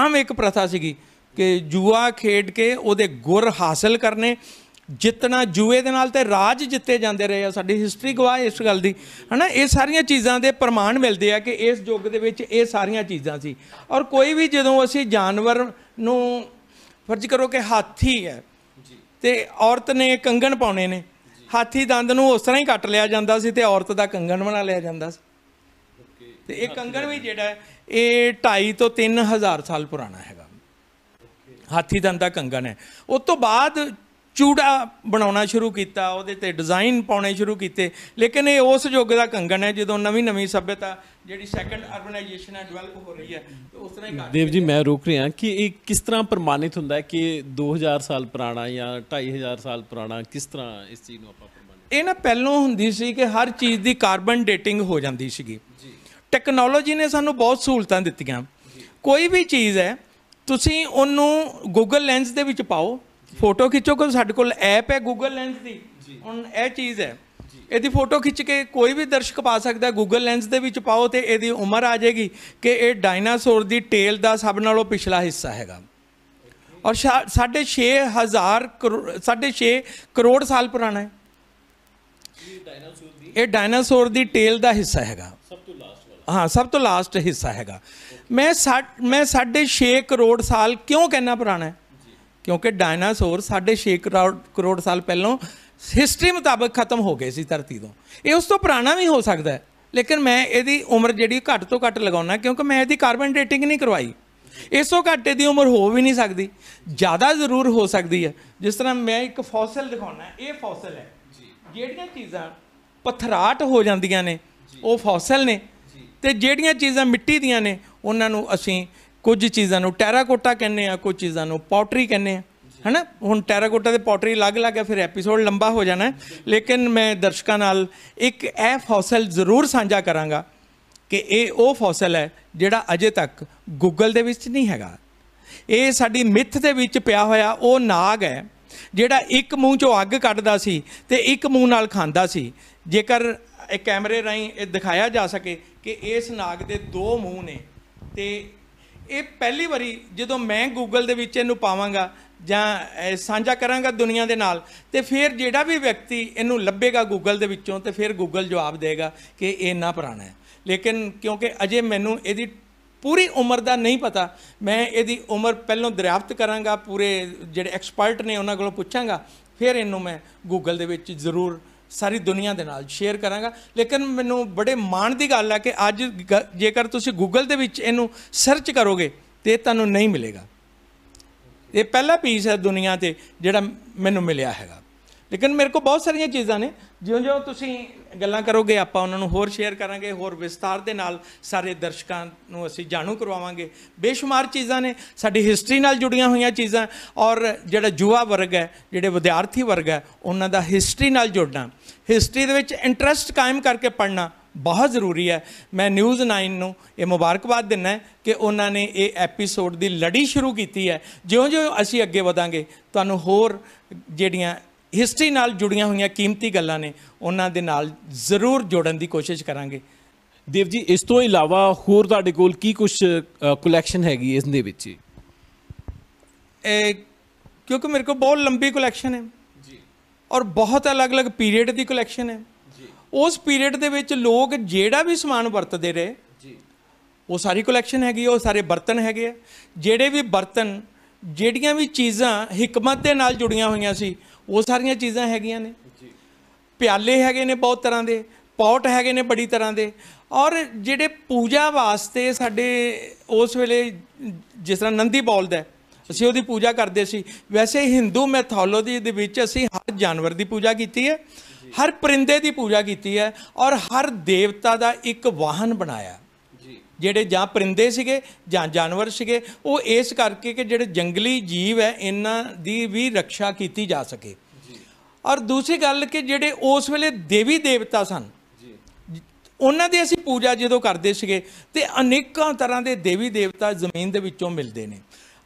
ਆਮ ਇੱਕ ਪ੍ਰਥਾ ਸੀਗੀ ਕਿ ਜੂਆ ਖੇਡ ਕੇ ਉਹਦੇ ਗੁਰ ਹਾਸਲ ਕਰਨੇ ਜਿੱਤਣਾ ਜੂਏ ਦੇ ਨਾਲ ਤੇ ਰਾਜ ਜਿੱਤੇ ਜਾਂਦੇ ਰਹੇ ਆ ਸਾਡੀ ਹਿਸਟਰੀ ਗਵਾਹ ਇਸ ਗੱਲ ਦੀ ਹਨਾ ਇਹ ਸਾਰੀਆਂ ਚੀਜ਼ਾਂ ਦੇ ਪ੍ਰਮਾਣ ਮਿਲਦੇ ਆ ਕਿ ਇਸ ਯੁੱਗ ਦੇ ਵਿੱਚ ਇਹ ਸਾਰੀਆਂ ਚੀਜ਼ਾਂ ਸੀ ਔਰ ਕੋਈ ਵੀ ਜਦੋਂ ਅਸੀਂ ਜਾਨਵਰ ਨੂੰ ਫਰਜ਼ ਕਰੋ ਕਿ ਹਾਥੀ ਹੈ ਤੇ ਔਰਤ ਨੇ ਕੰਗਣ ਪਾਉਣੇ ਨੇ ਹਾਥੀ ਦੰਦ ਨੂੰ ਉਸ ਤਰ੍ਹਾਂ ਹੀ ਕੱਟ ਲਿਆ ਜਾਂਦਾ ਸੀ ਤੇ ਔਰਤ ਦਾ ਕੰਗਣ ਬਣਾ ਲਿਆ ਜਾਂਦਾ ਸੀ ਤੇ ਇਹ ਕੰਗਣ ਵੀ ਜਿਹੜਾ ਇਹ 2.5 ਤੋਂ 3000 ਸਾਲ ਪੁਰਾਣਾ ਹੈਗਾ ਹਾਥੀ ਦੰਦ ਦਾ ਕੰਗਣ ਹੈ ਉਸ ਤੋਂ ਬਾਅਦ ਚੂੜਾ ਬਣਾਉਣਾ ਸ਼ੁਰੂ ਕੀਤਾ ਉਹਦੇ ਤੇ ਡਿਜ਼ਾਈਨ ਪਾਉਣੇ ਸ਼ੁਰੂ ਕੀਤੇ ਲੇਕਿਨ ਇਹ ਉਸ ਯੁੱਗ ਦਾ ਕੰਗਣ ਹੈ ਜਦੋਂ ਨਵੀਂ ਨਵੀਂ ਸਭਿਅਤਾ ਜਿਹੜੀ ਸੈਕੰਡ ਅਰਬਨਾਈਜੇਸ਼ਨ ਹੈ ਡਿਵੈਲਪ ਹੋ ਰਹੀ ਹੈ ਤੇ ਉਸ ਤਰ੍ਹਾਂ ਹੀ ਦੇਵ ਜੀ ਮੈਂ ਰੋਕ ਰਿਹਾ ਕਿ ਇਹ ਕਿਸ ਤਰ੍ਹਾਂ ਪ੍ਰਮਾਣਿਤ ਹੁੰਦਾ ਹੈ ਕਿ 2000 ਸਾਲ ਪੁਰਾਣਾ ਜਾਂ 2500 ਸਾਲ ਪੁਰਾਣਾ ਕਿਸ ਤਰ੍ਹਾਂ ਇਸ ਚੀਜ਼ ਨੂੰ ਆਪਾਂ ਪ੍ਰਮਾਣਿਤ ਇਹ ਨਾ ਪਹਿਲਾਂ ਹੁੰਦੀ ਸੀ ਕਿ ਹਰ ਚੀਜ਼ ਦੀ ਕਾਰਬਨ ਡੇਟਿੰਗ ਹੋ ਜਾਂਦੀ ਸੀਗੀ ਜੀ ਟੈਕਨੋਲੋਜੀ ਨੇ ਸਾਨੂੰ ਬਹੁਤ ਸਹੂਲਤਾਂ ਦਿੱਤੀਆਂ ਕੋਈ ਵੀ ਚੀਜ਼ ਹੈ ਤੁਸੀਂ ਉਹਨੂੰ ਗੂਗਲ ਲੈਂਸ ਦੇ ਵਿੱਚ ਪਾਓ ਫੋਟੋ ਖਿੱਚੋ ਕੋ ਸਾਡੇ ਕੋਲ ਐਪ ਹੈ ਗੂਗਲ ਲੈਂਸ ਦੀ ਹੁਣ ਇਹ ਚੀਜ਼ ਹੈ ਇਹਦੀ ਫੋਟੋ ਖਿੱਚ ਕੇ ਕੋਈ ਵੀ ਦਰਸ਼ਕ ਪਾ ਸਕਦਾ ਗੂਗਲ ਲੈਂਸ ਦੇ ਵਿੱਚ ਪਾਓ ਤੇ ਇਹਦੀ ਉਮਰ ਆ ਜਾਏਗੀ ਕਿ ਇਹ ਡਾਇਨਾਸੌਰ ਦੀ ਟੇਲ ਦਾ ਸਭ ਨਾਲੋਂ ਪਿਛਲਾ ਹਿੱਸਾ ਹੈਗਾ ਔਰ 6000 ਕਰੋੜ 6.5 ਕਰੋੜ ਸਾਲ ਪੁਰਾਣਾ ਹੈ ਇਹ ਡਾਇਨਾਸੌਰ ਦੀ ਟੇਲ ਦਾ ਹਿੱਸਾ ਹੈਗਾ ਸਭ ਤੋਂ ਲਾਸਟ ਵਾਲਾ ਹਾਂ ਸਭ ਤੋਂ ਲਾਸਟ ਹਿੱਸਾ ਹੈਗਾ ਮੈਂ ਮੈਂ 6.5 ਕਰੋੜ ਸਾਲ ਕਿਉਂ ਕਹਿਣਾ ਪੁਰਾਣਾ ਹੈ ਕਿਉਂਕਿ ਡਾਇਨਾਸੌਰ 6.5 ਕਰੋੜ ਸਾਲ ਪਹਿਲਾਂ ਹਿਸਟਰੀ ਮੁਤਾਬਕ ਖਤਮ ਹੋ ਗਏ ਸੀ ਧਰਤੀ ਤੋਂ ਇਹ ਉਸ ਤੋਂ ਪੁਰਾਣਾ ਵੀ ਹੋ ਸਕਦਾ ਹੈ ਲੇਕਿਨ ਮੈਂ ਇਹਦੀ ਉਮਰ ਜਿਹੜੀ ਘੱਟ ਤੋਂ ਘੱਟ ਲਗਾਉਣਾ ਕਿਉਂਕਿ ਮੈਂ ਇਹਦੀ ਕਾਰਬਨ ਡੇਟਿੰਗ ਨਹੀਂ ਕਰਵਾਈ ਇਸ ਤੋਂ ਘੱਟ ਦੀ ਉਮਰ ਹੋ ਵੀ ਨਹੀਂ ਸਕਦੀ ਜ਼ਿਆਦਾ ਜ਼ਰੂਰ ਹੋ ਸਕਦੀ ਹੈ ਜਿਸ ਤਰ੍ਹਾਂ ਮੈਂ ਇੱਕ ਫੌਸਲ ਦਿਖਾਉਣਾ ਇਹ ਫੌਸਲ ਹੈ ਜਿਹੜੀਆਂ ਚੀਜ਼ਾਂ ਪਥਰਾਟ ਹੋ ਜਾਂਦੀਆਂ ਨੇ ਉਹ ਫੌਸਲ ਨੇ ਤੇ ਜਿਹੜੀਆਂ ਚੀਜ਼ਾਂ ਮਿੱਟੀ ਦੀਆਂ ਨੇ ਉਹਨਾਂ ਨੂੰ ਅਸੀਂ ਕੁਝ ਚੀਜ਼ਾਂ ਨੂੰ ਟੈਰਾਕੋਟਾ ਕਹਿੰਦੇ ਆ ਕੁਝ ਚੀਜ਼ਾਂ ਨੂੰ ਪੋਟਰੀ ਕਹਿੰਦੇ ਆ ਹਨਾ ਹੁਣ ਟੈਰਾਕੋਟਾ ਤੇ ਪੋਟਰੀ ਅਲੱਗ-ਅਲੱਗ ਹੈ ਫਿਰ ਐਪੀਸੋਡ ਲੰਬਾ ਹੋ ਜਾਣਾ ਲੇਕਿਨ ਮੈਂ ਦਰਸ਼ਕਾਂ ਨਾਲ ਇੱਕ ਐ ਫੌਸਲ ਜ਼ਰੂਰ ਸਾਂਝਾ ਕਰਾਂਗਾ ਕਿ ਇਹ ਉਹ ਫੌਸਲ ਹੈ ਜਿਹੜਾ ਅਜੇ ਤੱਕ ਗੂਗਲ ਦੇ ਵਿੱਚ ਨਹੀਂ ਹੈਗਾ ਇਹ ਸਾਡੀ ਮਿੱਥ ਦੇ ਵਿੱਚ ਪਿਆ ਹੋਇਆ ਉਹ ਨਾਗ ਹੈ ਜਿਹੜਾ ਇੱਕ ਮੂੰਹ ਚੋਂ ਅੱਗ ਕੱਢਦਾ ਸੀ ਤੇ ਇੱਕ ਮੂੰਹ ਨਾਲ ਖਾਂਦਾ ਸੀ ਜੇਕਰ ਇਹ ਕੈਮਰੇ ਰਾਹੀਂ ਇਹ ਦਿਖਾਇਆ ਜਾ ਸਕੇ ਕਿ ਇਸ ਨਾਗ ਦੇ ਦੋ ਮੂੰਹ ਨੇ ਤੇ ਇਹ ਪਹਿਲੀ ਵਾਰੀ ਜਦੋਂ ਮੈਂ ਗੂਗਲ ਦੇ ਵਿੱਚ ਇਹਨੂੰ ਪਾਵਾਂਗਾ ਜਾਂ ਸਾਂਝਾ ਕਰਾਂਗਾ ਦੁਨੀਆ ਦੇ ਨਾਲ ਤੇ ਫਿਰ ਜਿਹੜਾ ਵੀ ਵਿਅਕਤੀ ਇਹਨੂੰ ਲੱਭੇਗਾ ਗੂਗਲ ਦੇ ਵਿੱਚੋਂ ਤੇ ਫਿਰ ਗੂਗਲ ਜਵਾਬ ਦੇਗਾ ਕਿ ਇਹ ਇੰਨਾ ਪੁਰਾਣਾ ਹੈ ਲੇਕਿਨ ਕਿਉਂਕਿ ਅਜੇ ਮੈਨੂੰ ਇਹਦੀ ਪੂਰੀ ਉਮਰ ਦਾ ਨਹੀਂ ਪਤਾ ਮੈਂ ਇਹਦੀ ਉਮਰ ਪਹਿਲਾਂ ਦਰਿਆਫਤ ਕਰਾਂਗਾ ਪੂਰੇ ਜਿਹੜੇ ਐਕਸਪਰਟ ਨੇ ਉਹਨਾਂ ਕੋਲੋਂ ਪੁੱਛਾਂਗਾ ਫਿਰ ਇਹਨੂੰ ਮੈਂ ਗੂਗਲ ਦੇ ਵਿੱਚ ਜ਼ਰੂਰ ਸਾਰੀ ਦੁਨੀਆ ਦੇ ਨਾਲ ਸ਼ੇਅਰ ਕਰਾਂਗਾ ਲੇਕਿਨ ਮੈਨੂੰ ਬੜੇ ਮਾਣ ਦੀ ਗੱਲ ਹੈ ਕਿ ਅੱਜ ਜੇਕਰ ਤੁਸੀਂ ਗੂਗਲ ਦੇ ਵਿੱਚ ਇਹਨੂੰ ਸਰਚ ਕਰੋਗੇ ਤੇ ਤੁਹਾਨੂੰ ਨਹੀਂ ਮਿਲੇਗਾ ਇਹ ਪਹਿਲਾ ਪੀਸ ਹੈ ਦੁਨੀਆ ਤੇ ਜਿਹੜਾ ਮੈਨੂੰ ਮਿਲਿਆ ਹੈਗਾ ਲੇਕਿਨ ਮੇਰੇ ਕੋ ਬਹੁਤ ਸਾਰੀਆਂ ਚੀਜ਼ਾਂ ਨੇ ਜਿਉਂ-ਜਿਉਂ ਤੁਸੀਂ ਗੱਲਾਂ ਕਰੋਗੇ ਆਪਾਂ ਉਹਨਾਂ ਨੂੰ ਹੋਰ ਸ਼ੇਅਰ ਕਰਾਂਗੇ ਹੋਰ ਵਿਸਤਾਰ ਦੇ ਨਾਲ ਸਾਰੇ ਦਰਸ਼ਕਾਂ ਨੂੰ ਅਸੀਂ ਜਾਣੂ ਕਰਵਾਵਾਂਗੇ ਬੇਸ਼ੁਮਾਰ ਚੀਜ਼ਾਂ ਨੇ ਸਾਡੀ ਹਿਸਟਰੀ ਨਾਲ ਜੁੜੀਆਂ ਹੋਈਆਂ ਚੀਜ਼ਾਂ ਔਰ ਜਿਹੜਾ ਜੁਵਾ ਵਰਗ ਹੈ ਜਿਹੜੇ ਵਿਦਿਆਰਥੀ ਵਰਗ ਹੈ ਉਹਨਾਂ ਦਾ ਹਿਸਟਰੀ ਨਾਲ ਜੁੜਨਾ ਹਿਸਟਰੀ ਦੇ ਵਿੱਚ ਇੰਟਰਸਟ ਕਾਇਮ ਕਰਕੇ ਪੜਨਾ ਬਹੁਤ ਜ਼ਰੂਰੀ ਹੈ ਮੈਂ ਨਿਊਜ਼ 9 ਨੂੰ ਇਹ ਮੁਬਾਰਕਬਾਦ ਦਿੰਨਾ ਕਿ ਉਹਨਾਂ ਨੇ ਇਹ ਐਪੀਸੋਡ ਦੀ ਲੜੀ ਸ਼ੁਰੂ ਕੀਤੀ ਹੈ ਜਿਉਂ-ਜਿਉਂ ਅਸੀਂ ਅੱਗੇ ਵਧਾਂਗੇ ਤੁਹਾਨੂੰ ਹੋਰ ਜਿਹੜੀਆਂ ਹਿਸਟਰੀ ਨਾਲ ਜੁੜੀਆਂ ਹੋਈਆਂ ਕੀਮਤੀ ਗੱਲਾਂ ਨੇ ਉਹਨਾਂ ਦੇ ਨਾਲ ਜ਼ਰੂਰ ਜੋੜਨ ਦੀ ਕੋਸ਼ਿਸ਼ ਕਰਾਂਗੇ ਦੇਵ ਜੀ ਇਸ ਤੋਂ ਇਲਾਵਾ ਹੋਰ ਤੁਹਾਡੇ ਕੋਲ ਕੀ ਕੁਝ ਕਲੈਕਸ਼ਨ ਹੈਗੀ ਇਸ ਦੇ ਵਿੱਚ ਇਹ ਕਿਉਂਕਿ ਮੇਰੇ ਕੋਲ ਬਹੁਤ ਲੰਬੀ ਕਲੈਕਸ਼ਨ ਹੈ ਜੀ ਔਰ ਬਹੁਤ ਅਲੱਗ-ਅਲੱਗ ਪੀਰੀਅਡ ਦੀ ਕਲੈਕਸ਼ਨ ਹੈ ਜੀ ਉਸ ਪੀਰੀਅਡ ਦੇ ਵਿੱਚ ਲੋਕ ਜਿਹੜਾ ਵੀ ਸਮਾਨ ਵਰਤਦੇ ਰਹੇ ਜੀ ਉਹ ਸਾਰੀ ਕਲੈਕਸ਼ਨ ਹੈਗੀ ਉਹ ਸਾਰੇ ਬਰਤਨ ਹੈਗੇ ਆ ਜਿਹੜੇ ਵੀ ਬਰਤਨ ਜਿਹੜੀਆਂ ਵੀ ਚੀਜ਼ਾਂ ਹਕਮਤ ਦੇ ਨਾਲ ਜੁੜੀਆਂ ਹੋਈਆਂ ਸੀ ਉਹ ਸਾਰੀਆਂ ਚੀਜ਼ਾਂ ਹੈਗੀਆਂ ਨੇ ਜੀ ਪਿਆਲੇ ਹੈਗੇ ਨੇ ਬਹੁਤ ਤਰ੍ਹਾਂ ਦੇ ਪੌਟ ਹੈਗੇ ਨੇ ਬੜੀ ਤਰ੍ਹਾਂ ਦੇ ਔਰ ਜਿਹੜੇ ਪੂਜਾ ਵਾਸਤੇ ਸਾਡੇ ਉਸ ਵੇਲੇ ਜਿਸ ਤਰ੍ਹਾਂ ਨੰਦੀ ਬੋਲਦਾ ਅਸੀਂ ਉਹਦੀ ਪੂਜਾ ਕਰਦੇ ਸੀ ਵੈਸੇ ਹਿੰਦੂ ਮੈਥੋਲੋਜੀ ਦੇ ਵਿੱਚ ਅਸੀਂ ਹਰ ਜਾਨਵਰ ਦੀ ਪੂਜਾ ਕੀਤੀ ਹੈ ਹਰ ਪਰਿੰਦੇ ਦੀ ਪੂਜਾ ਕੀਤੀ ਹੈ ਔਰ ਹਰ ਦੇਵਤਾ ਦਾ ਇੱਕ ਵਾਹਨ ਬਣਾਇਆ ਜਿਹੜੇ ਜਾਂ ਪਰਿੰਦੇ ਸੀਗੇ ਜਾਂ ਜਾਨਵਰ ਸੀਗੇ ਉਹ ਇਸ ਕਰਕੇ ਕਿ ਜਿਹੜੇ ਜੰਗਲੀ ਜੀਵ ਹੈ ਇਹਨਾਂ ਦੀ ਵੀ ਰੱਖਿਆ ਕੀਤੀ ਜਾ ਸਕੇ ਔਰ ਦੂਸਰੀ ਗੱਲ ਕਿ ਜਿਹੜੇ ਉਸ ਵੇਲੇ ਦੇਵੀ ਦੇਵਤਾ ਸਨ ਉਹਨਾਂ ਦੀ ਅਸੀਂ ਪੂਜਾ ਜਦੋਂ ਕਰਦੇ ਸੀਗੇ ਤੇ ਅਨੇਕਾਂ ਤਰ੍ਹਾਂ ਦੇ ਦੇਵੀ ਦੇਵਤਾ ਜ਼ਮੀਨ ਦੇ ਵਿੱਚੋਂ ਮਿਲਦੇ ਨੇ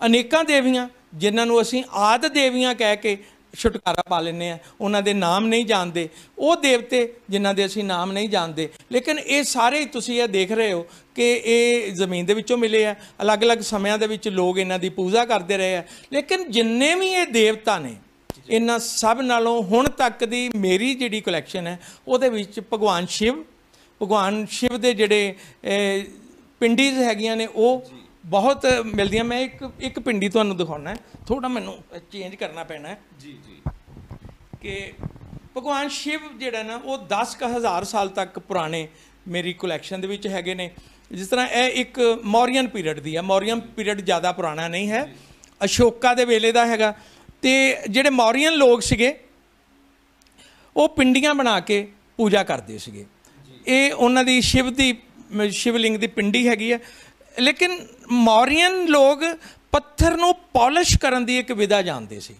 ਅਨੇਕਾਂ ਦੇਵੀਆਂ ਜਿਨ੍ਹਾਂ ਨੂੰ ਅਸੀਂ ਆਦ ਦੇਵੀਆਂ ਕਹਿ ਕੇ ਛੁਟਕਾਰਾ ਪਾ ਲੈਨੇ ਆ ਉਹਨਾਂ ਦੇ ਨਾਮ ਨਹੀਂ ਜਾਣਦੇ ਉਹ ਦੇਵਤੇ ਜਿਨ੍ਹਾਂ ਦੇ ਅਸੀਂ ਨਾਮ ਨਹੀਂ ਜਾਣਦੇ ਲੇਕਿਨ ਇਹ ਸਾਰੇ ਤੁਸੀਂ ਇਹ ਦੇਖ ਰਹੇ ਹੋ ਕਿ ਇਹ ਜ਼ਮੀਨ ਦੇ ਵਿੱਚੋਂ ਮਿਲੇ ਆ ਅਲੱਗ-ਅਲੱਗ ਸਮਿਆਂ ਦੇ ਵਿੱਚ ਲੋਕ ਇਹਨਾਂ ਦੀ ਪੂਜਾ ਕਰਦੇ ਰਹੇ ਆ ਲੇਕਿਨ ਜਿੰਨੇ ਵੀ ਇਹ ਦੇਵਤਾ ਨੇ ਇਹਨਾਂ ਸਭ ਨਾਲੋਂ ਹੁਣ ਤੱਕ ਦੀ ਮੇਰੀ ਜਿਹੜੀ ਕਲੈਕਸ਼ਨ ਹੈ ਉਹਦੇ ਵਿੱਚ ਭਗਵਾਨ ਸ਼ਿਵ ਭਗਵਾਨ ਸ਼ਿਵ ਦੇ ਜਿਹੜੇ ਪਿੰਡੀਜ਼ ਹੈਗੀਆਂ ਨੇ ਉਹ ਬਹੁਤ ਮਿਲਦੀਆਂ ਮੈਂ ਇੱਕ ਇੱਕ ਪਿੰਡੀ ਤੁਹਾਨੂੰ ਦਿਖਾਉਣਾ ਥੋੜਾ ਮੈਨੂੰ ਚੇਂਜ ਕਰਨਾ ਪੈਣਾ ਹੈ ਜੀ ਜੀ ਕਿ ਭਗਵਾਨ ਸ਼ਿਵ ਜਿਹੜਾ ਨਾ ਉਹ 10 ਹਜ਼ਾਰ ਸਾਲ ਤੱਕ ਪੁਰਾਣੇ ਮੇਰੀ ਕਲੈਕਸ਼ਨ ਦੇ ਵਿੱਚ ਹੈਗੇ ਨੇ ਜਿਸ ਤਰ੍ਹਾਂ ਇਹ ਇੱਕ ਮੌਰੀਅਨ ਪੀਰੀਅਡ ਦੀ ਹੈ ਮੌਰੀਅਨ ਪੀਰੀਅਡ ਜ਼ਿਆਦਾ ਪੁਰਾਣਾ ਨਹੀਂ ਹੈ ਅਸ਼ੋਕਾ ਦੇ ਵੇਲੇ ਦਾ ਹੈਗਾ ਤੇ ਜਿਹੜੇ ਮੌਰੀਅਨ ਲੋਕ ਸੀਗੇ ਉਹ ਪਿੰਡੀਆਂ ਬਣਾ ਕੇ ਪੂਜਾ ਕਰਦੇ ਸੀਗੇ ਇਹ ਉਹਨਾਂ ਦੀ ਸ਼ਿਵ ਦੀ ਸ਼ਿਵਲਿੰਗ ਦੀ ਪਿੰਡੀ ਹੈਗੀ ਹੈ ਲੇਕਿਨ ਮੌਰੀਅਨ ਲੋਕ ਪੱਥਰ ਨੂੰ ਪਾਲਿਸ਼ ਕਰਨ ਦੀ ਇੱਕ ਵਿਧਾ ਜਾਣਦੇ ਸੀ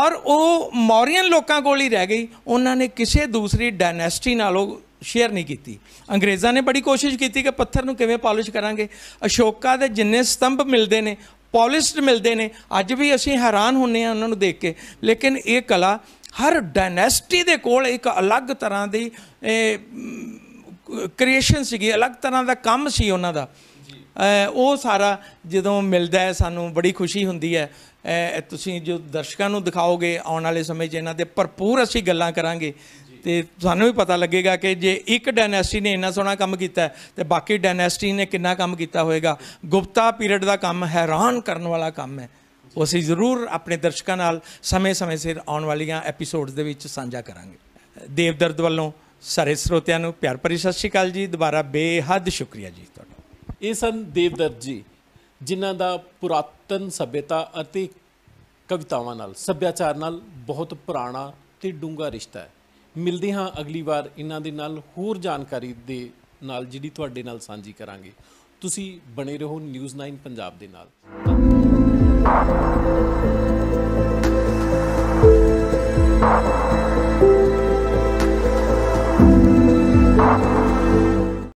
ਔਰ ਉਹ ਮੌਰੀਅਨ ਲੋਕਾਂ ਕੋਲ ਹੀ ਰਹਿ ਗਈ ਉਹਨਾਂ ਨੇ ਕਿਸੇ ਦੂਸਰੀ ਡਾਇਨੈਸਟੀ ਨਾਲ ਉਹ ਸ਼ੇਅਰ ਨਹੀਂ ਕੀਤੀ ਅੰਗਰੇਜ਼ਾਂ ਨੇ ਬੜੀ ਕੋਸ਼ਿਸ਼ ਕੀਤੀ ਕਿ ਪੱਥਰ ਨੂੰ ਕਿਵੇਂ ਪਾਲਿਸ਼ ਕਰਾਂਗੇ ਅਸ਼ੋਕਾ ਦੇ ਜਿੰਨੇ ਸਤੰਭ ਮਿਲਦੇ ਨੇ ਪੋਲਿਸ਼ਡ ਮਿਲਦੇ ਨੇ ਅੱਜ ਵੀ ਅਸੀਂ ਹੈਰਾਨ ਹੁੰਨੇ ਆ ਉਹਨਾਂ ਨੂੰ ਦੇਖ ਕੇ ਲੇਕਿਨ ਇਹ ਕਲਾ ਹਰ ਡਾਇਨੈਸਟੀ ਦੇ ਕੋਲ ਇੱਕ ਅਲੱਗ ਤਰ੍ਹਾਂ ਦੀ ਕ੍ਰੀਏਸ਼ਨ ਸੀਗੀ ਅਲੱਗ ਤਰ੍ਹਾਂ ਦਾ ਕੰਮ ਸੀ ਉਹਨਾਂ ਦਾ ਉਹ ਸਾਰਾ ਜਦੋਂ ਮਿਲਦਾ ਹੈ ਸਾਨੂੰ ਬੜੀ ਖੁਸ਼ੀ ਹੁੰਦੀ ਹੈ ਤੁਸੀਂ ਜੋ ਦਰਸ਼ਕਾਂ ਨੂੰ ਦਿਖਾਓਗੇ ਆਉਣ ਵਾਲੇ ਸਮੇਂ 'ਚ ਇਹਨਾਂ ਤੇ ਭਰਪੂਰ ਅਸੀਂ ਗੱਲਾਂ ਕਰਾਂਗੇ ਤੇ ਤੁਹਾਨੂੰ ਵੀ ਪਤਾ ਲੱਗੇਗਾ ਕਿ ਜੇ ਇੱਕ ਡਾਇਨੈਸਟੀ ਨੇ ਇੰਨਾ ਸੋਹਣਾ ਕੰਮ ਕੀਤਾ ਤੇ ਬਾਕੀ ਡਾਇਨੈਸਟੀ ਨੇ ਕਿੰਨਾ ਕੰਮ ਕੀਤਾ ਹੋਵੇਗਾ ਗੁਪਤਾ ਪੀਰੀਅਡ ਦਾ ਕੰਮ ਹੈਰਾਨ ਕਰਨ ਵਾਲਾ ਕੰਮ ਹੈ ਉਹ ਅਸੀਂ ਜ਼ਰੂਰ ਆਪਣੇ ਦਰਸ਼ਕਾਂ ਨਾਲ ਸਮੇਂ-ਸਮੇਂ ਸਿਰ ਆਉਣ ਵਾਲੀਆਂ ਐਪੀਸੋਡਸ ਦੇ ਵਿੱਚ ਸਾਂਝਾ ਕਰਾਂਗੇ ਦੇਵਦਰਦ ਵੱਲੋਂ ਸਾਰੇ ਸਰੋਤਿਆਂ ਨੂੰ ਪਿਆਰ ਭਰੀ ਸਤਿ ਸ਼੍ਰੀ ਅਕਾਲ ਜੀ ਦੁਬਾਰਾ ਬੇਹੱਦ ਸ਼ੁਕਰੀਆ ਜੀ ਤੁਹਾਡਾ ਇਹ ਸਨ ਦੇਵਦਰ ਜੀ ਜਿਨ੍ਹਾਂ ਦਾ ਪੁਰਾਤਨ ਸਭਿਅਤਾ ਅਤੇ ਕਵਿਤਾਵਾਂ ਨਾਲ ਸੱਭਿਆਚਾਰ ਨਾਲ ਬਹੁਤ ਪੁਰਾਣਾ ਤੇ ਡੂੰਗਾ ਰਿਸ਼ਤਾ ਹੈ ਮਿਲਦੇ ਹਾਂ ਅਗਲੀ ਵਾਰ ਇਹਨਾਂ ਦੇ ਨਾਲ ਹੋਰ ਜਾਣਕਾਰੀ ਦੇ ਨਾਲ ਜਿਹੜੀ ਤੁਹਾਡੇ ਨਾਲ ਸਾਂਝੀ ਕਰਾਂਗੇ ਤੁਸੀਂ ਬਣੇ ਰਹੋ ਨਿਊਜ਼ 9 ਪੰਜਾਬ ਦੇ ਨਾਲ you.